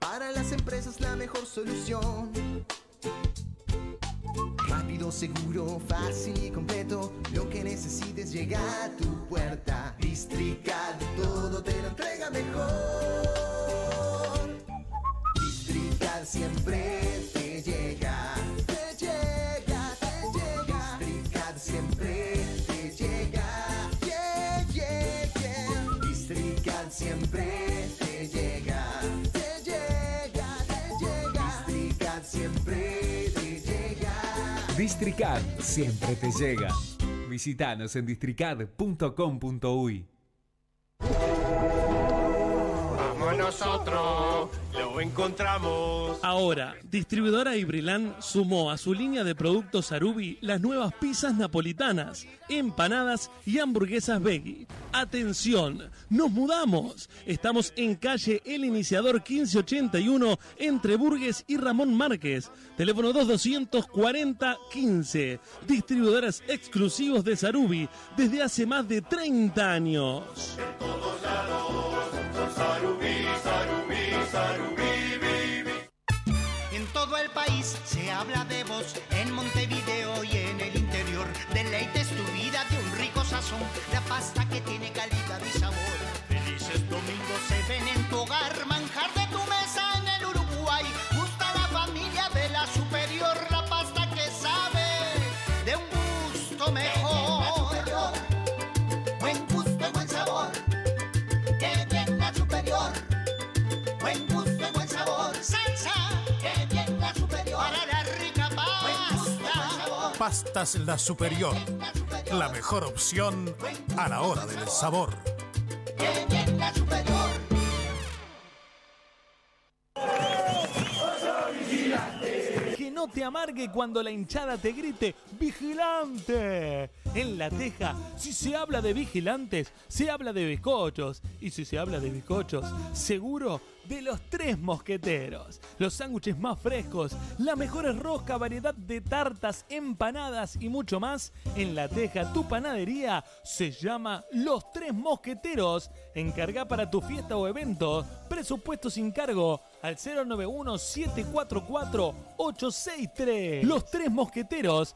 Para las empresas la mejor solución seguro, fácil y completo. Lo que necesites llega a tu puerta. Districal, todo te lo entrega mejor. Districal siempre te llega. Te llega, te llega. Districat siempre te llega. Yeah, yeah, yeah. siempre Districad siempre te llega. Visítanos en districad.com.uy nosotros lo encontramos. Ahora, distribuidora Ibrilán sumó a su línea de productos Sarubi, las nuevas pizzas napolitanas, empanadas y hamburguesas veggie. Atención, nos mudamos. Estamos en calle El Iniciador 1581 entre Burgues y Ramón Márquez. Teléfono 2240 15. Distribuidoras exclusivos de Sarubi desde hace más de 30 años. En todo el país se habla de vos, en Montevideo y en el interior. Deleites tu vida de un rico sazón, la pasta que tiene calidad Pastas La Superior, la mejor opción a la hora del sabor. Que no te amargue cuando la hinchada te grite ¡Vigilante! En La Teja, si se habla de vigilantes, se habla de bizcochos. Y si se habla de bizcochos, seguro de los tres mosqueteros. Los sándwiches más frescos, la mejor rosca, variedad de tartas, empanadas y mucho más. En La Teja, tu panadería se llama Los Tres Mosqueteros. Encarga para tu fiesta o evento. Presupuesto sin cargo al 091-744-863. Los Tres Mosqueteros.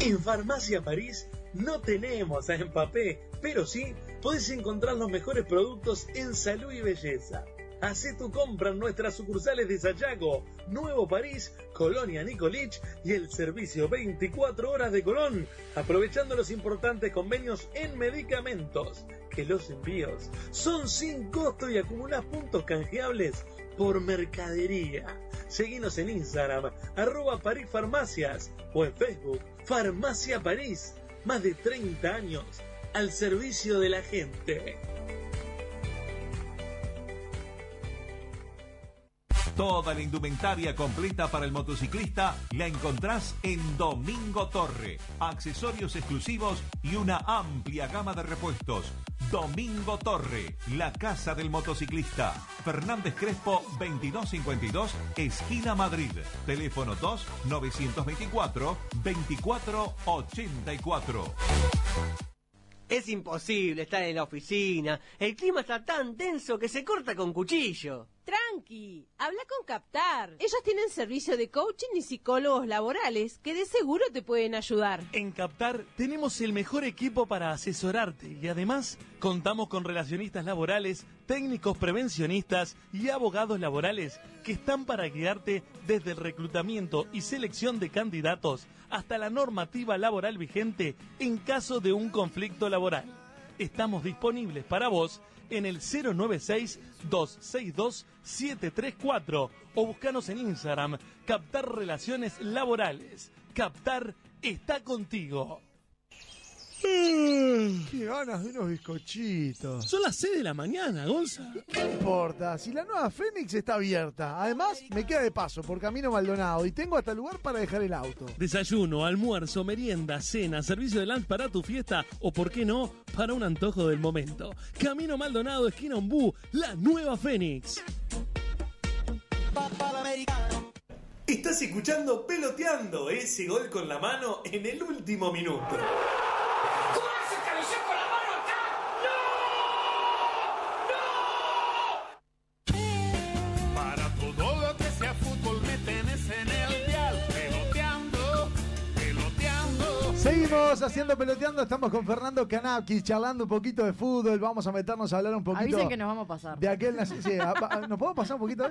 En Farmacia París no tenemos a Empapé, pero sí podés encontrar los mejores productos en salud y belleza. Hacé tu compra en nuestras sucursales de Sayago, Nuevo París, Colonia Nicolich y el servicio 24 horas de Colón, aprovechando los importantes convenios en medicamentos, que los envíos son sin costo y acumulás puntos canjeables por mercadería. Seguinos en Instagram, arroba París Farmacias o en Facebook, Farmacia París, más de 30 años al servicio de la gente. Toda la indumentaria completa para el motociclista la encontrás en Domingo Torre. Accesorios exclusivos y una amplia gama de repuestos. Domingo Torre, la casa del motociclista. Fernández Crespo 2252, esquina Madrid. Teléfono 2 924 2484. Es imposible estar en la oficina. El clima está tan tenso que se corta con cuchillo. Tranqui, habla con Captar. Ellos tienen servicio de coaching y psicólogos laborales que de seguro te pueden ayudar. En Captar tenemos el mejor equipo para asesorarte y además contamos con relacionistas laborales, técnicos prevencionistas y abogados laborales que están para guiarte desde el reclutamiento y selección de candidatos hasta la normativa laboral vigente en caso de un conflicto laboral. Estamos disponibles para vos en el 096-262-734 o buscanos en Instagram, Captar Relaciones Laborales. Captar está contigo. Mm. Qué ganas de unos bizcochitos. Son las 6 de la mañana, Gonza. ¿Qué importa? Si la nueva Fénix está abierta. Además, me queda de paso por Camino Maldonado y tengo hasta lugar para dejar el auto. Desayuno, almuerzo, merienda, cena, servicio de lunch para tu fiesta o, por qué no, para un antojo del momento. Camino Maldonado, esquina Ombú, la nueva Fénix. Estás escuchando Peloteando ese gol con la mano en el último minuto. Estamos haciendo peloteando, estamos con Fernando Canapkis charlando un poquito de fútbol, vamos a meternos a hablar un poquito. dicen que nos vamos a pasar. De aquel sí, nos podemos pasar un poquito, eh,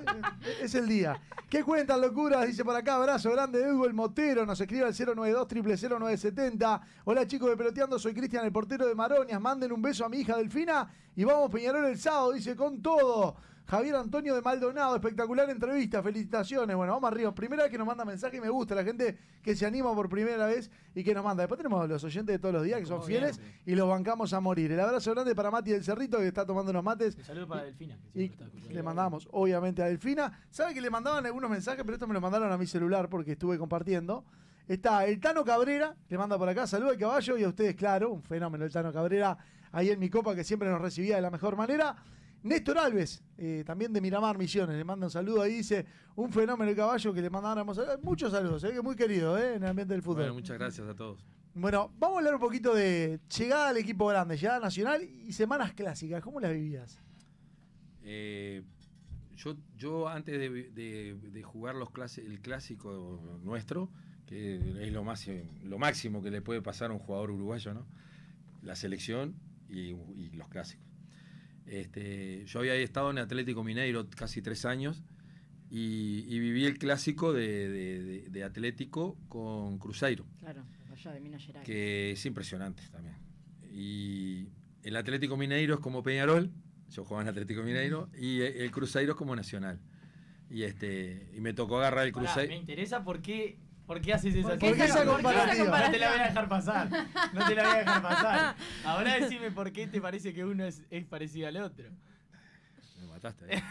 es el día. ¿Qué cuentas, locuras? Dice por acá, abrazo grande de Hugo el Motero, nos escribe al 092 0970 Hola chicos de peloteando, soy Cristian el portero de Maronias, manden un beso a mi hija Delfina y vamos Peñarol el sábado, dice, con todo. Javier Antonio de Maldonado, espectacular entrevista, felicitaciones. Bueno, vamos arriba. Primera vez que nos manda mensaje y me gusta la gente que se anima por primera vez y que nos manda. Después tenemos a los oyentes de todos los días que son oh, fieles y los bancamos a morir. El abrazo grande para Mati del Cerrito que está tomando unos mates. Un saludo para Delfina. Que le mandamos, obviamente, a Delfina. ¿Sabe que le mandaban algunos mensajes? Pero esto me lo mandaron a mi celular porque estuve compartiendo. Está el Tano Cabrera, le manda por acá, Saludos al caballo y a ustedes, claro, un fenómeno el Tano Cabrera ahí en mi copa, que siempre nos recibía de la mejor manera. Néstor Alves, eh, también de Miramar Misiones, le manda un saludo ahí, dice, un fenómeno el caballo que le mandáramos muchos saludos, eh, que muy querido eh, en el ambiente del fútbol. Bueno, muchas gracias a todos. Bueno, vamos a hablar un poquito de llegada al equipo grande, llegada nacional y semanas clásicas, ¿cómo las vivías? Eh, yo, yo antes de, jugar los el clásico nuestro, que es lo, más, lo máximo que le puede pasar a un jugador uruguayo, ¿no? La selección, y, los clásicos. Este, yo había estado en Atlético Mineiro casi tres años y, viví el clásico de, de, Atlético con Cruzeiro. Claro, allá de Minas Gerais. Que es impresionante también. Y el Atlético Mineiro es como Peñarol, yo jugaba en Atlético Mineiro, y el Cruzeiro es como Nacional. Y este y me tocó agarrar el Cruzeiro. Me interesa porque... ¿Por qué haces esa, ¿Por esa comparativa? No te la voy a dejar pasar. No te la voy a dejar pasar. Ahora decime por qué te parece que uno es, parecido al otro. Me mataste. Eh.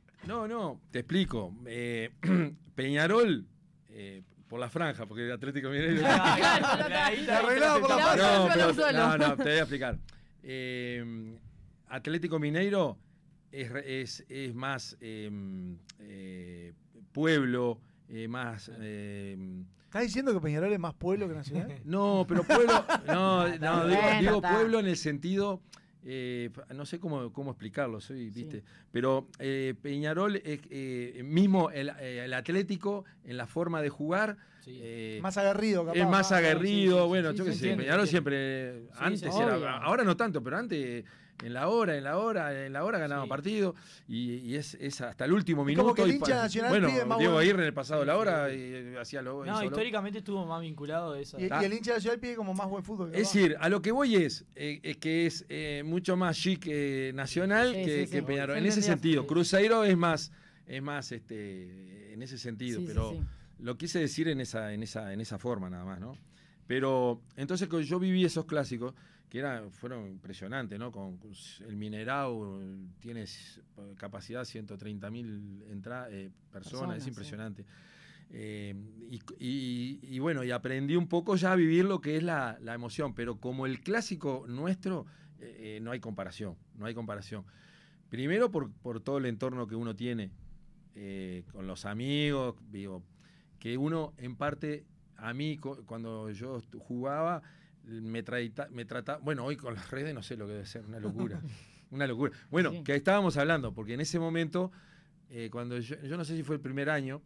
no, no, te explico. Eh, Peñarol, eh, por la franja, porque el Atlético Mineiro. No, no, no, te voy a explicar. Atlético Mineiro es más em, pueblo eh, más. Ah. Eh, mm, ¿Estás diciendo que Peñarol es más pueblo que nacional? no, pero pueblo. No, digo, pueblo en el sentido. Eh, no sé cómo, cómo explicarlo, soy, viste. Pero Peñarol es mismo el, el, Atlético en la forma de jugar. más aguerrido, capaz. Es más aguerrido, bueno, yo qué sé. Peñarol siempre. antes era. Ahora no tanto, pero antes en la hora, en la hora, en la hora ganaba partido y, es, hasta el último minuto. Como bueno, Diego Aguirre en el pasado la hora y, hacía lo. No, históricamente estuvo más vinculado a eso Y, el hincha nacional pide como más buen fútbol. Es decir, a lo que voy es, eh, es que es eh, mucho más chic eh, nacional que, Peñarol. En ese sentido, Cruzeiro es más, es más, este, en ese sentido, pero lo quise decir en esa, en esa, en esa forma nada más, ¿no? Pero entonces yo viví esos clásicos que fueron impresionantes, ¿no? Con, el Minerao tiene eh, capacidad 130 mil eh, personas, es impresionante. Eh, y, bueno, y aprendí un poco ya a vivir lo que es la, emoción, pero como el clásico nuestro, no hay comparación, no hay comparación. Primero por, por todo el entorno que uno tiene, con los amigos, digo, que uno en parte, a mí cuando yo jugaba, me, me trata, bueno, hoy con las redes no sé lo que debe ser, una locura, una locura. Bueno, que estábamos hablando, porque en ese momento, eh, cuando yo, no sé si fue el primer año,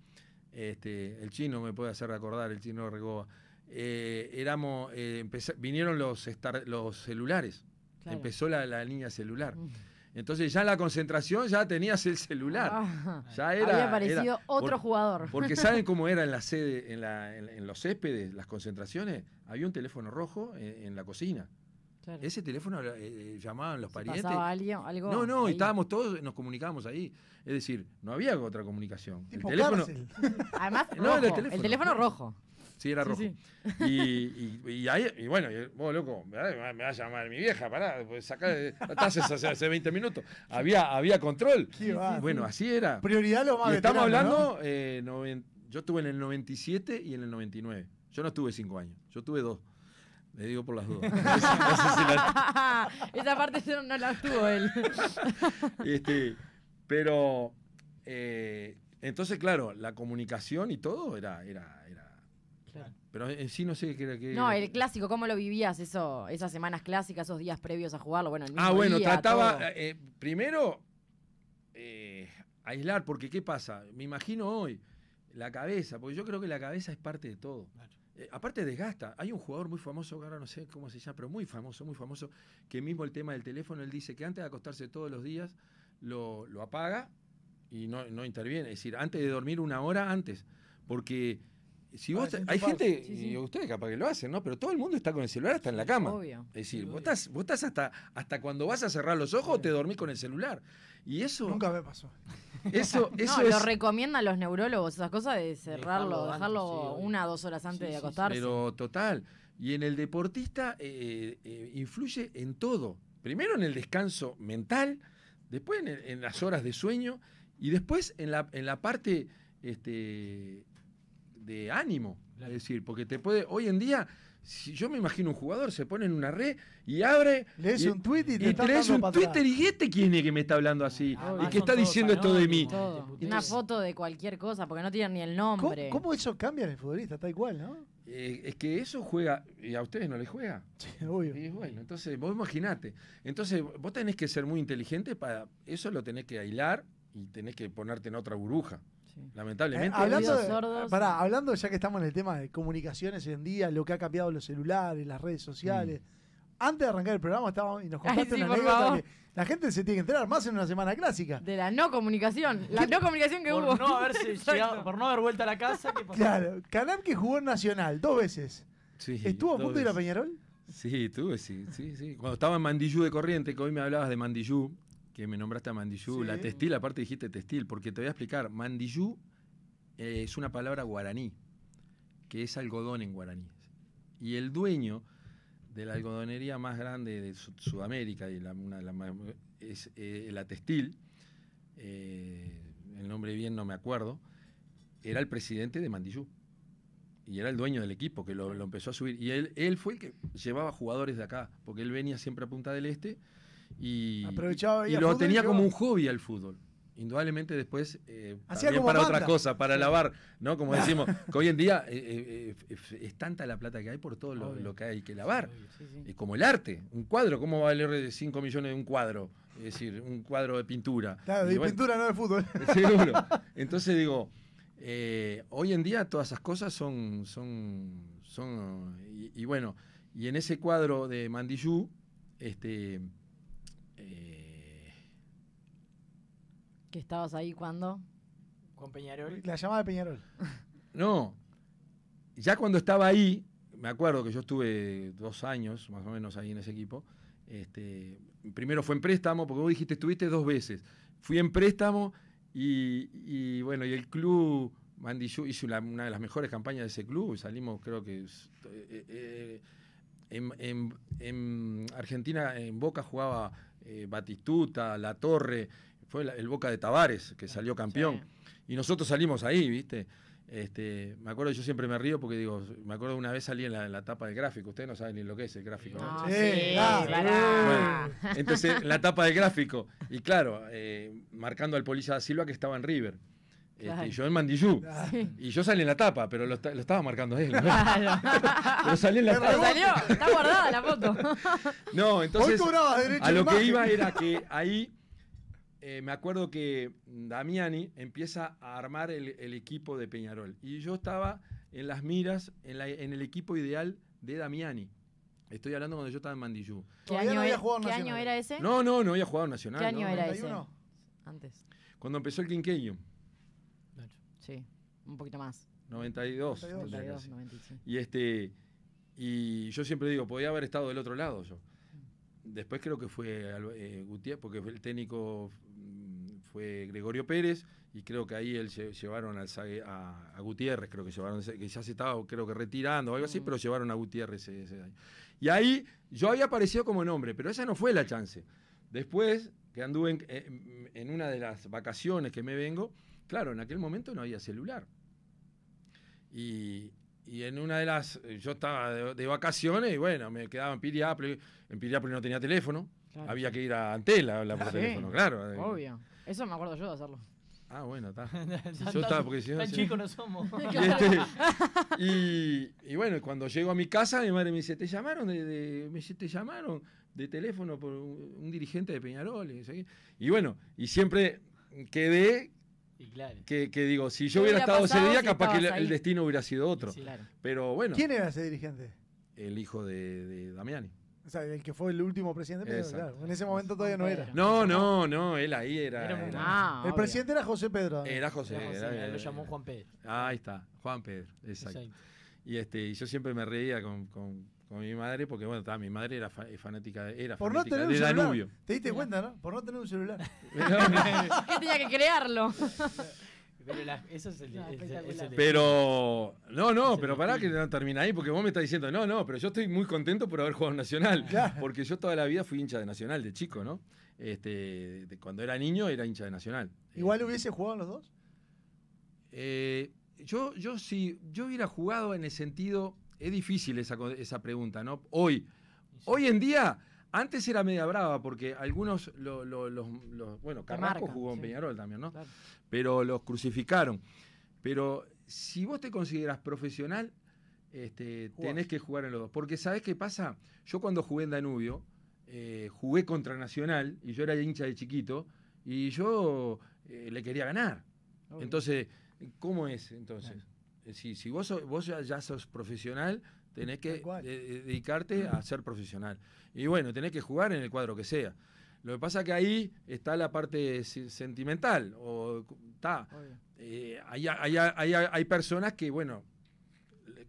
este, el chino me puede hacer recordar, el chino Regoa, eh, eh vinieron los, los celulares, empezó la, línea celular. Entonces ya en la concentración ya tenías el celular. Ah, ya era, había aparecido otro jugador. Porque saben cómo era en la sede, en, los céspedes, las concentraciones, había un teléfono rojo en, la cocina. Ese teléfono eh, eh, llamaban los parientes. Pasaba algo, no, no, estábamos todos, nos comunicábamos ahí. Es decir, no había otra comunicación. el teléfono. Además, el teléfono rojo. Sí, era rojo. Y, y, bueno, vos, loco, me va, a llamar mi vieja, pará, pues, sacá, estás hace, hace 20 minutos. Había, había control. bueno, así era. Prioridad lo más y Estamos hablando, eh, yo estuve en el 97 y en el 99. Yo no estuve cinco años, yo tuve 2. Le digo por las dudas. Esa, parte no la tuvo él. Este, pero eh, entonces, claro, la comunicación y todo era, era, pero en sí no sé qué era que. No, el clásico, ¿cómo lo vivías eso, esas semanas clásicas, esos días previos a jugarlo? Bueno, Ah, bueno, trataba. Eh, eh, primero, eh, aislar, porque ¿qué pasa? Me imagino hoy, la cabeza, porque yo creo que la cabeza es parte de todo. aparte desgasta. Hay un jugador muy famoso, ahora no sé cómo se llama, pero muy famoso, muy famoso, que mismo el tema del teléfono, él dice que antes de acostarse todos los días, lo, apaga y no, no interviene. Es decir, antes de dormir una hora antes, porque hay gente, y ustedes capaz que lo hacen, ¿no? Pero todo el mundo está con el celular hasta en la cama. Es decir, vos estás, hasta, hasta cuando vas a cerrar los ojos, o te dormís con el celular. Y eso. Nunca me pasó. Eso, eso lo recomiendan los neurólogos, esas cosas de cerrarlo, dejarlo, una o dos horas antes de acostarse. Pero total. Y en el deportista eh, eh, eh, influye en todo. Primero en el descanso mental, después en, las horas de sueño y después en la, en la parte este, de ánimo. Es decir, porque te puede, hoy en día, si yo me imagino un jugador, se pone en una red y abre. Lees y, un Twitter y te, y te un Twitter y este quién es que me está hablando así. Ah, y que está diciendo esto de mí. Una foto de cualquier cosa, porque no tiene ni el nombre. ¿Cómo, eso cambia en el futbolista? Está igual, ¿no? Eh, es que eso juega, y a ustedes no les juega. Sí, obvio. Y bueno, entonces, vos imaginate. Entonces, vos tenés que ser muy inteligente para. Eso lo tenés que aislar y tenés que ponerte en otra burbuja. Lamentablemente. Eh, hablando, hablando ya que estamos en el tema de comunicaciones hoy en día, lo que ha cambiado los celulares, las redes sociales. Mm. Antes de arrancar el programa estábamos nos contaste la gente se tiene que enterar más en una semana clásica. De la no comunicación, la no comunicación que hubo. No por no haber vuelto a la casa. Claro, Canal que jugó en Nacional dos veces. ¿Estuvo a punto de ir a Peñarol? Sí, estuve, sí, sí, Cuando estaba en Mandillú de Corriente, que hoy me hablabas de Mandillú, que me nombraste a Mandiyú, la textil, aparte dijiste textil, porque te voy a explicar, Mandiyú eh, es una palabra guaraní, que es algodón en guaraní. Y el dueño de la algodonería más grande de Sudamérica, y la, es eh, la textil, eh, el nombre bien no me acuerdo, era el presidente de Mandiyú. Y era el dueño del equipo que lo, lo empezó a subir. Y él, él, fue el que llevaba jugadores de acá, porque él venía siempre a Punta del Este y, lo tenía como un hobby al fútbol. Indudablemente después, eh, para otra cosa, para lavar, ¿no? Como decimos, que hoy en día eh, eh, es tanta la plata que hay por todo lo, que hay que lavar. y como el arte, un cuadro, ¿cómo va a valer 5 millones de un cuadro? Es decir, un cuadro de pintura. de pintura, no de fútbol. Entonces digo, hoy en día todas esas cosas son, son, son, y, y bueno, y en ese cuadro de Mandillú, este estabas ahí cuando? ¿Con Peñarol? La llamada de Peñarol. no. Ya cuando estaba ahí, me acuerdo que yo estuve dos años más o menos ahí en ese equipo. Este, primero fue en préstamo, porque vos dijiste, estuviste dos veces. Fui en préstamo y, bueno, y el club Mandillú hizo una de las mejores campañas de ese club. Salimos, creo que. Eh, eh, en, Argentina, en Boca jugaba eh, Batistuta, La Torre, fue el Boca de Tavares, que ah, salió campeón. Y nosotros salimos ahí, ¿viste? Este, me acuerdo, yo siempre me río porque digo, me acuerdo una vez salí en la, tapa del gráfico, ustedes no saben ni lo que es el gráfico. No, ah, Sí, entonces, la tapa del gráfico, y claro, eh, marcando al policía Silva que estaba en River. Este, y yo en Mandillú. Y yo salí en la tapa, pero lo, estaba marcando él. ¿no? salí en la pero salió, está guardada la foto. no, entonces. a lo que iba era que ahí eh, me acuerdo que Damiani empieza a armar el, equipo de Peñarol. Y yo estaba en las miras, en, el equipo ideal de Damiani. Estoy hablando cuando yo estaba en Mandillú. ¿Qué, año, había e-, jugado ¿qué año, era ese? No, no, no había jugado Nacional. ¿Qué año era ese? Antes. Cuando empezó el quinqueño. Sí, un poquito más. 92. Y este y yo siempre digo, podía haber estado del otro lado yo. Mm. Después creo que fue eh, Gutiérrez, porque fue el técnico fue Gregorio Pérez, y creo que ahí él llevaron a, Gutiérrez, creo que llevaron, que ya se estaba, creo que retirando o algo así, mm. pero llevaron a Gutiérrez ese, año. Y ahí yo había aparecido como nombre, pero esa no fue la chance. Después, que anduve en, eh, una de las vacaciones que me vengo, claro, en aquel momento no había celular. Y en una de las, yo estaba de, vacaciones y bueno, me quedaba en Piriápolis, en Piriápolis no tenía teléfono, había que ir a Antela a hablar por ah, teléfono, claro. Eh. Obvio. Eso me acuerdo yo de hacerlo. Ah, bueno, está. yo estaba, porque si no. Tan chicos no somos. Este, y, bueno, cuando llego a mi casa, mi madre me dice: Te llamaron de, me dice, te llamaron de teléfono por un, dirigente de Peñarol. Y, bueno, y siempre quedé. Que, digo, si yo hubiera estado ese día, capaz que el, destino hubiera sido otro. Pero bueno. ¿Quién era ese dirigente? El hijo de, de Damiani. O sea, el que fue el último presidente. Pero, claro, en ese momento todavía no era. No, no, no, él ahí era. el presidente era José Pedro. Era José. Era lo llamó Juan Pedro. Ahí está, Juan Pedro, exacto. Y este, y yo siempre me reía con, con, con mi madre porque, bueno, mi madre era fanática, era Por no tener de un celular. Danubio. Te diste cuenta, ¿no? Por no tener un celular. Que tenía que crearlo? Pero no, No, pero pará que no termina ahí, porque vos me estás diciendo, no, no, pero yo estoy muy contento por haber jugado Nacional. Porque yo toda la vida fui hincha de Nacional, de chico, ¿no? Este, cuando era niño era hincha de Nacional. ¿Igual este, hubiese jugado los dos? Eh, yo, yo si yo hubiera jugado en el sentido. Es difícil esa, pregunta, ¿no? Hoy. Hoy en día. Antes era media brava porque algunos, los, bueno, Carrasco jugó en Peñarol también, ¿no? pero los crucificaron. Pero si vos te consideras profesional, este, tenés que jugar en los dos. Porque ¿sabés qué pasa? Yo cuando jugué en Danubio, eh, jugué contra Nacional y yo era hincha de chiquito y yo eh, le quería ganar. Entonces, ¿cómo es entonces? Eh, si, si, vos, vos ya, sos profesional, tenés que dedicarte a ser profesional. Y bueno, tenés que jugar en el cuadro que sea. Lo que pasa que ahí está la parte sentimental, o eh, hay, personas que, bueno,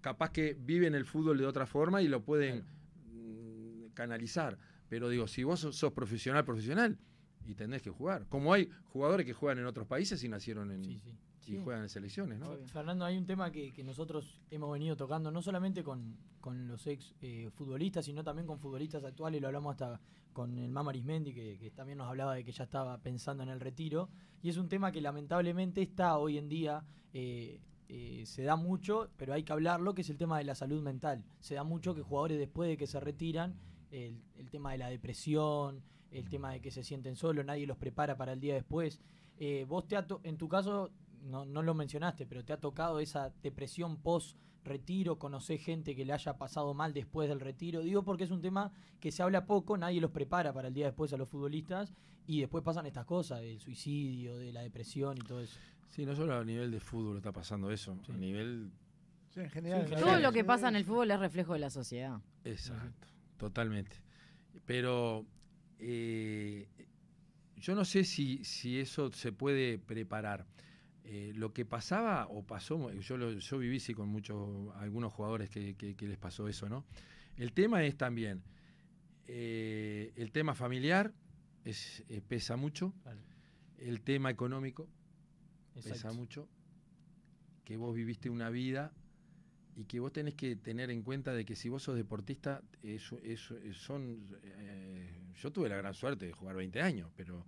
capaz que viven el fútbol de otra forma y lo pueden mm, canalizar. Pero digo, si vos sos, profesional, profesional, y tenés que jugar. Como hay jugadores que juegan en otros países y nacieron en, y juegan en selecciones, ¿no? Fernando, hay un tema que, nosotros hemos venido tocando, no solamente con, con los ex eh, futbolistas, sino también con futbolistas actuales, lo hablamos hasta con el Mamaris que, también nos hablaba de que ya estaba pensando en el retiro, y es un tema que lamentablemente está hoy en día... Eh, eh, se da mucho, pero hay que hablarlo, que es el tema de la salud mental. Se da mucho que jugadores después de que se retiran, el, tema de la depresión, el tema de que se sienten solos, nadie los prepara para el día después. vos te en tu caso no, lo mencionaste, pero te ha tocado esa depresión post retiro, conocés gente que le haya pasado mal después del retiro. Digo porque es un tema que se habla poco, nadie los prepara para el día después a los futbolistas y después pasan estas cosas el suicidio, de la depresión y todo eso. Sí, no solo a nivel de fútbol está pasando eso, a nivel... Todo lo que pasa en el fútbol es reflejo de la sociedad. Exacto, totalmente. Pero eh, yo no sé si, si eso se puede preparar. Eh, lo que pasaba o pasó, yo, yo viví con muchos, algunos jugadores que, les pasó eso, ¿no? El tema es también, eh, el tema familiar es, eh, pesa mucho, el tema económico pesa mucho, que vos viviste una vida y que vos tenés que tener en cuenta de que si vos sos deportista, eso, eso, son, yo tuve la gran suerte de jugar 20 años, pero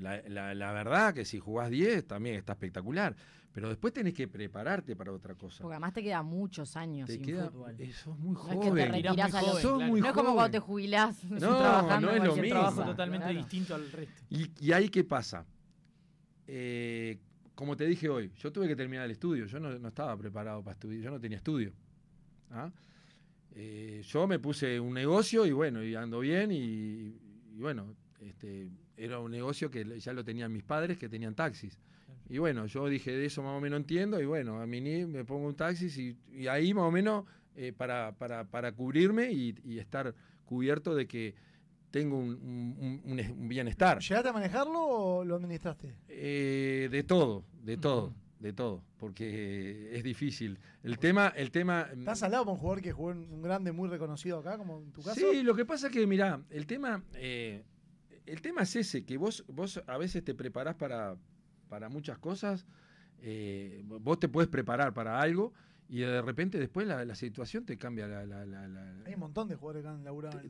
la, verdad que si jugás 10 también está espectacular, pero después tenés que prepararte para otra cosa. Porque además te queda muchos años eso sin fútbol. muy Es muy joven, no es como cuando te jubilás. No, no es lo mismo. trabajo totalmente distinto al resto. ¿Y, y ahí qué pasa? Eh, como te dije hoy, yo tuve que terminar el estudio. Yo no, estaba preparado para estudiar. Yo no tenía estudio. ¿ah? Eh, yo me puse un negocio y bueno, y ando bien y, y bueno, este era un negocio que ya lo tenían mis padres que tenían taxis. Y bueno, yo dije, de eso más o menos entiendo, y bueno, a mí me pongo un taxi y, ahí más o menos eh, para, para, cubrirme y, estar cubierto de que tengo un, bienestar. ¿Llegaste a manejarlo o lo administraste? Eh, de todo, de todo. de todo, porque es difícil. El tema, el tema. Mm, ¿Estás al lado con un jugador que jugó un grande muy reconocido acá, como en tu caso? Sí, lo que pasa es que, mirá, el tema, eh, el tema es ese, que vos, vos a veces te preparás para, para muchas cosas, eh, vos te puedes preparar para algo y de repente después la, situación te cambia la, Hay un montón de jugadores que han laburado en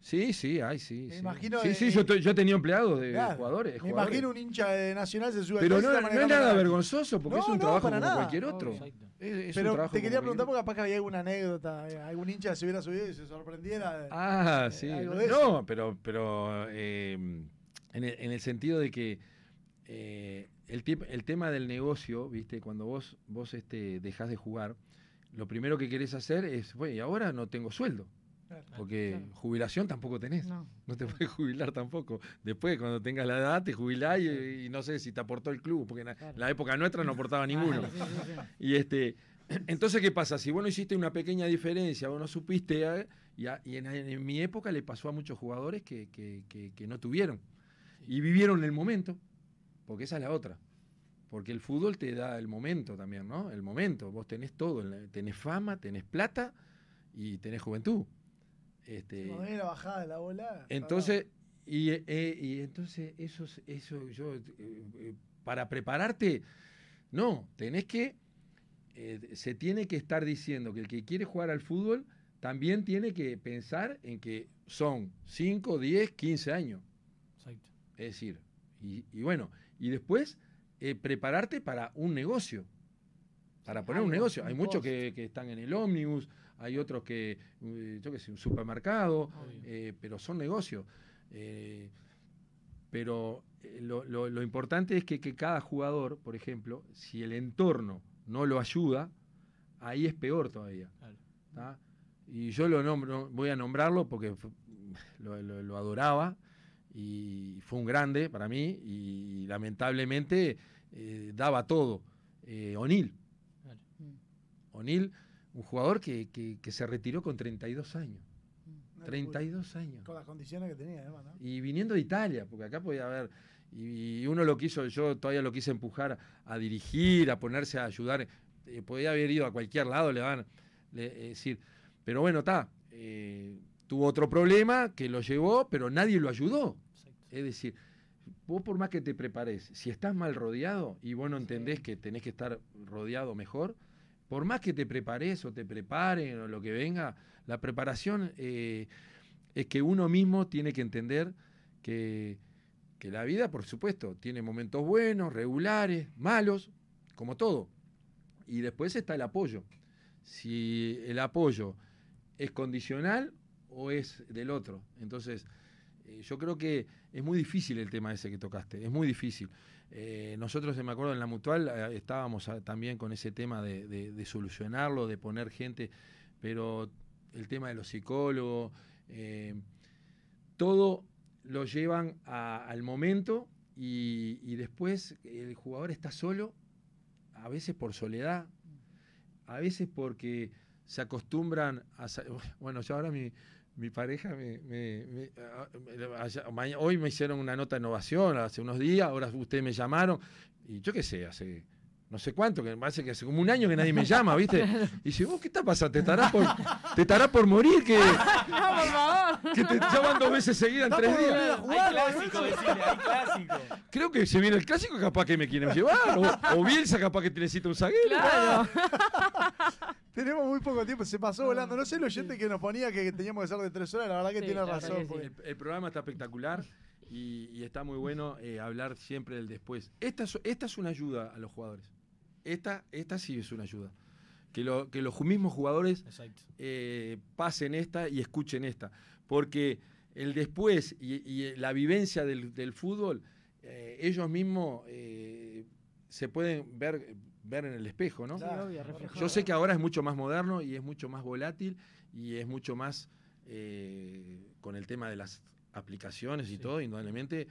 Sí, sí, ay, sí. sí. imagino. Sí, sí, yo, yo, tenía empleados de jugadores. Me imagino un hincha de Nacional se sube Pero no, no, no es nada vergonzoso porque es un trabajo como cualquier otro. Es, Pero te quería preguntar porque capaz que había alguna anécdota, eh, algún hincha se hubiera subido y se sorprendiera. ah, sí. no, pero, pero em, en, el, en, el, sentido de que eh, el, tema del negocio, viste, cuando vos, vos este, dejás de jugar, lo primero que querés hacer es, bueno, y ahora no tengo sueldo. Porque jubilación tampoco tenés. No, te puedes jubilar tampoco. Después, cuando tengas la edad, te jubilás y, no sé si te aportó el club, porque en la época nuestra no aportaba ah, ninguno. Y este, entonces, ¿qué pasa? Si vos no hiciste una pequeña diferencia, vos no supiste, eh, y, en, mi época le pasó a muchos jugadores que, que no tuvieron. Y vivieron el momento, porque esa es la otra. Porque el fútbol te da el momento también, ¿no? El momento. Vos tenés todo, tenés fama, tenés plata y tenés juventud. Este, bajada la bola. Entonces, eh, eh, y, entonces eso, eso yo, eh, para prepararte, no, tenés que, se tiene que estar diciendo que el que quiere jugar al fútbol también tiene que pensar en que son 5, 10, 15 años. Exacto. Es decir, y, bueno, y después prepararte para un negocio. Para poner un negocio. Hay muchos que, están en el ómnibus, hay otros que, eh, yo qué sé, un supermercado, eh, pero son negocios. Eh, pero lo, importante es que, cada jugador, por ejemplo, si el entorno no lo ayuda, ahí es peor todavía. Y yo lo voy a nombrarlo porque lo, adoraba y fue un grande para mí y lamentablemente daba todo. Eh, O'Neill. O'Neill un jugador que, se retiró con 32 años. 32 años. Con las condiciones que tenía, además, Y viniendo de Italia, porque acá podía haber. Y, uno lo quiso, yo todavía lo quise empujar a dirigir, a ponerse a ayudar. Eh, podía haber ido a cualquier lado, le van a eh, decir. Pero bueno, está. Eh, tuvo otro problema que lo llevó, pero nadie lo ayudó. Es decir, vos por más que te prepares, si estás mal rodeado y vos no entendés que tenés que estar rodeado mejor, por más que te prepares o te preparen o lo que venga, la preparación eh, es que uno mismo tiene que entender que, que la vida, por supuesto, tiene momentos buenos, regulares, malos, como todo. Y después está el apoyo. Si el apoyo es condicional o es del otro. Entonces, eh, yo creo que es muy difícil el tema ese que tocaste, es muy difícil. Eh, nosotros, eh, me acuerdo, en la mutual eh, estábamos ah, también con ese tema de, solucionarlo, de poner gente, pero el tema de los psicólogos, todo lo llevan al momento y, después el jugador está solo, a veces por soledad, a veces porque se acostumbran a... Bueno, yo ahora mi, mi pareja me, ah, ah, hoy me hicieron una nota de innovación hace unos días, ahora ustedes me llamaron, y yo qué sé, hace no sé cuánto, que me parece que hace como un año que nadie me llama, ¿viste? Y dice, vos, ¿qué está pasando? ¿Te estará por, te estará por morir? Que, no, por favor. Que te llaman dos veces seguidas en tres días. hay clásico. Creo que se viene el clásico, capaz que me quieren llevar. O, o Bielsa, capaz que tiene necesita un zaguero. Tenemos muy poco tiempo, se pasó volando. No sé el oyente que nos ponía que teníamos que ser de tres horas, la verdad que tiene razón. el, programa está espectacular. Y, está muy bueno eh, hablar siempre del después. Esta esta es una ayuda a los jugadores esta, esta sí es una ayuda. Que, los mismos jugadores eh, pasen esta y escuchen esta. Porque el después y, la vivencia del, fútbol, eh, ellos mismos eh, se pueden ver, ver en el espejo, ¿no? Yo sé que ahora es mucho más moderno y es mucho más volátil y es mucho más con el tema de las aplicaciones y todo, indudablemente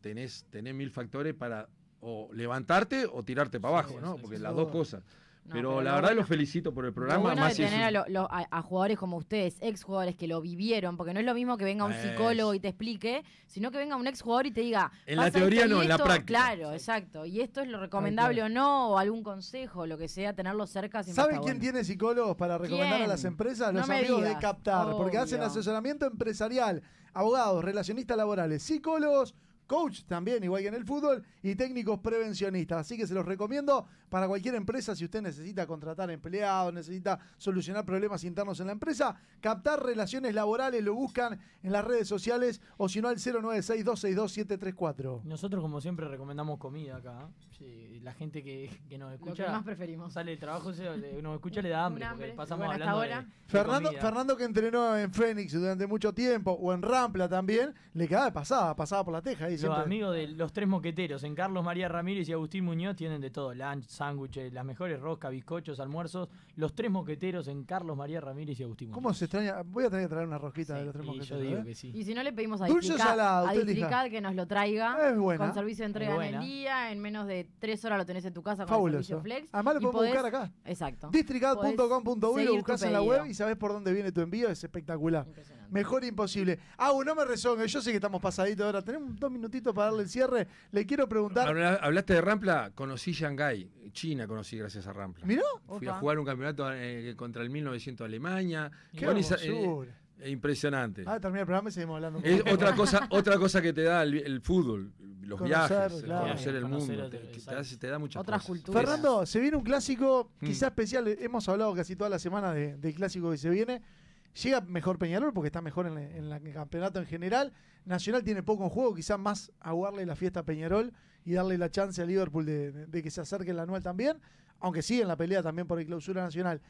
tenés, tenés mil factores para o levantarte o tirarte para abajo, ¿no? Porque las dos cosas. pero, la verdad los felicito por el programa. más tener a, jugadores como ustedes, ex jugadores que lo vivieron, porque no es lo mismo que venga un psicólogo y te explique, sino que venga un ex jugador y te diga. En la teoría no, en la práctica. Claro, exacto. Y esto es lo recomendable o no, o algún consejo, lo que sea, tenerlo cerca. ¿Saben quién tiene psicólogos para recomendar a las empresas? Los amigos de Captar, porque hacen asesoramiento empresarial, abogados, relacionistas laborales, psicólogos coach también, igual que en el fútbol, y técnicos prevencionistas. Así que se los recomiendo para cualquier empresa, si usted necesita contratar empleados, necesita solucionar problemas internos en la empresa, captar relaciones laborales, lo buscan en las redes sociales o si no al 096-262-734. Nosotros, como siempre, recomendamos comida acá. ¿eh? Sí, la gente que, nos escucha. Lo más preferimos. Sale el trabajo, uno escucha, le da hambre. pasamos hablando Fernando, Fernando, que entrenó en Fénix durante mucho tiempo o en Rampla también, le quedaba pasada, pasada por la teja. y los de los tres moqueteros, en Carlos María Ramírez y Agustín Muñoz, tienen de todo: lunch, sándwiches, las mejores roscas, bizcochos, almuerzos. Los tres moqueteros en Carlos María Ramírez y Agustín Muñoz. ¿Cómo se extraña? Voy a tener que traer una rosquita de los tres moqueteros. Yo digo ¿eh? que sí. Y si no le pedimos a Districat que nos lo traiga con servicio de entrega en el día, en menos de tres horas lo tenés en tu casa con Fabuloso. el Flex. Además lo podemos buscar acá. Exacto. Districad.com.uy lo buscas en la web y sabés por dónde viene tu envío, es espectacular. Mejor imposible. Ah, no me resongue. Yo sé que estamos pasaditos ahora. Tenemos dos minutitos para darle el cierre. Le quiero preguntar. Hablaste de Rampla. Conocí Shanghái. China conocí gracias a Rampla. ¿Miró? Fui a jugar un campeonato eh, contra el 1900 Alemania. Qué eh, eh, Impresionante. Ah, termina el programa y seguimos hablando. otra cosa, otra cosa que te da el, fútbol, los viajes, conocer el mundo, te, da, Otras culturas. Fernando, se viene un clásico mm. quizás especial. Hemos hablado casi toda la semana de, del clásico que se viene. Llega mejor Peñarol porque está mejor en, el campeonato en general. Nacional tiene poco en juego, quizás más aguarle la fiesta a Peñarol y darle la chance a Liverpool de, que se acerque el anual también, aunque sigue en la pelea también por el clausura nacional.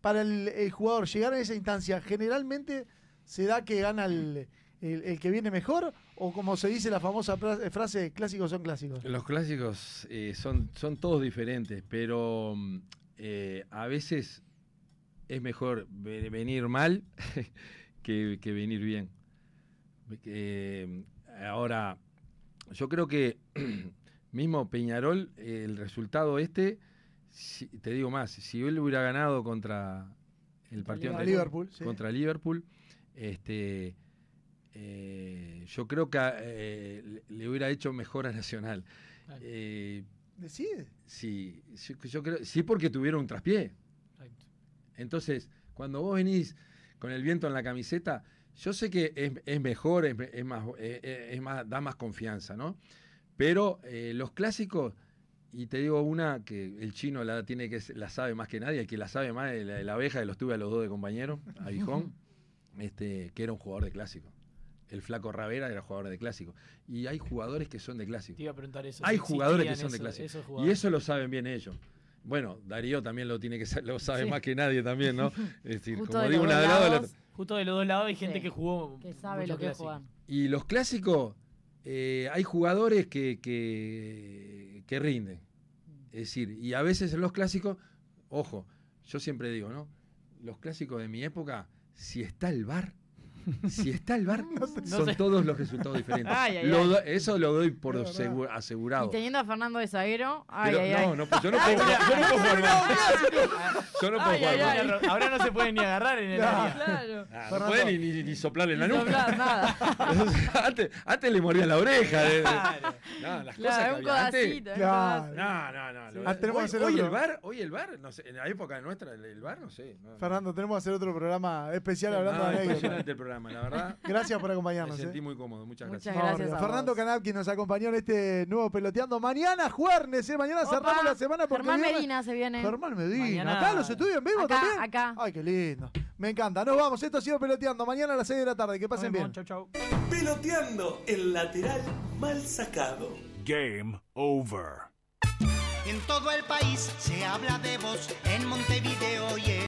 Para el, jugador llegar a esa instancia, generalmente se da que gana el, que viene mejor? ¿O como se dice la famosa eh, frase, clásicos son clásicos? Los clásicos eh, son, son todos diferentes, pero mm, eh, a veces es mejor venir mal que, venir bien. Eh, ahora, yo creo que mismo Peñarol, el resultado este, te digo más, si él hubiera ganado contra el partido contra Liverpool, contra Liverpool este, eh, yo creo que eh, le hubiera hecho mejor a Nacional. Decide. Sí, sí porque tuvieron un traspié. Entonces, cuando vos venís con el viento en la camiseta, yo sé que es, mejor, eh, eh, es, más, da más confianza, ¿no? Pero eh, los clásicos, y te digo una que el chino la, tiene que, la sabe más que nadie, que la sabe más la, abeja, de los tuve a los dos de compañero, a este, que era un jugador de clásico. El flaco Ravera era jugador de clásico. Y hay jugadores que son de clásico. Te iba a preguntar eso. Hay jugadores que son de clásico. Y eso lo saben bien ellos. Bueno, Darío también lo tiene que lo sabe más que nadie también, ¿no? Es decir, justo como digo, una de lado, Justo de los dos lados hay gente que jugó. Que sabe lo que juegan. Y los clásicos, eh, hay jugadores que, que, que rinden. Mm. Es decir, y a veces en los clásicos, ojo, yo siempre digo, ¿no? Los clásicos de mi época, si está el bar, si está el bar, son todos los resultados diferentes. eso lo doy por asegurado. Y teniendo a Fernando de Zaguero, ay, ay, pues yo no puedo, yo no puedo jugar más. Yo Ahora no se puede ni agarrar en el área. Claro. Ah, no puede ni, soplar en la nuca. Soplar, nada. antes, le moría la oreja. De, no, las claro, cosas que Claro. No, no, no. hoy, el bar, en la época nuestra, el, bar, no sé. Fernando, tenemos que hacer otro programa especial ah, hablando de anécdotas. Gracias por acompañarnos. Me ¿eh? sentí muy cómodo, muchas gracias. Fernando gracias que Fernando nos acompañó en este nuevo peloteando. Mañana jueves, ¿eh? mañana cerramos la semana porque. Germán Medina se viene. Germán Medina. Acá los estudios en vivo también. Acá. Ay, qué lindo. Me encanta. Nos vamos. Esto ha sido peloteando. Mañana a las 6 de la tarde. Que pasen bien. Chau, chau. Peloteando el lateral mal sacado. Game over. En todo el país se habla de vos. En Montevideo y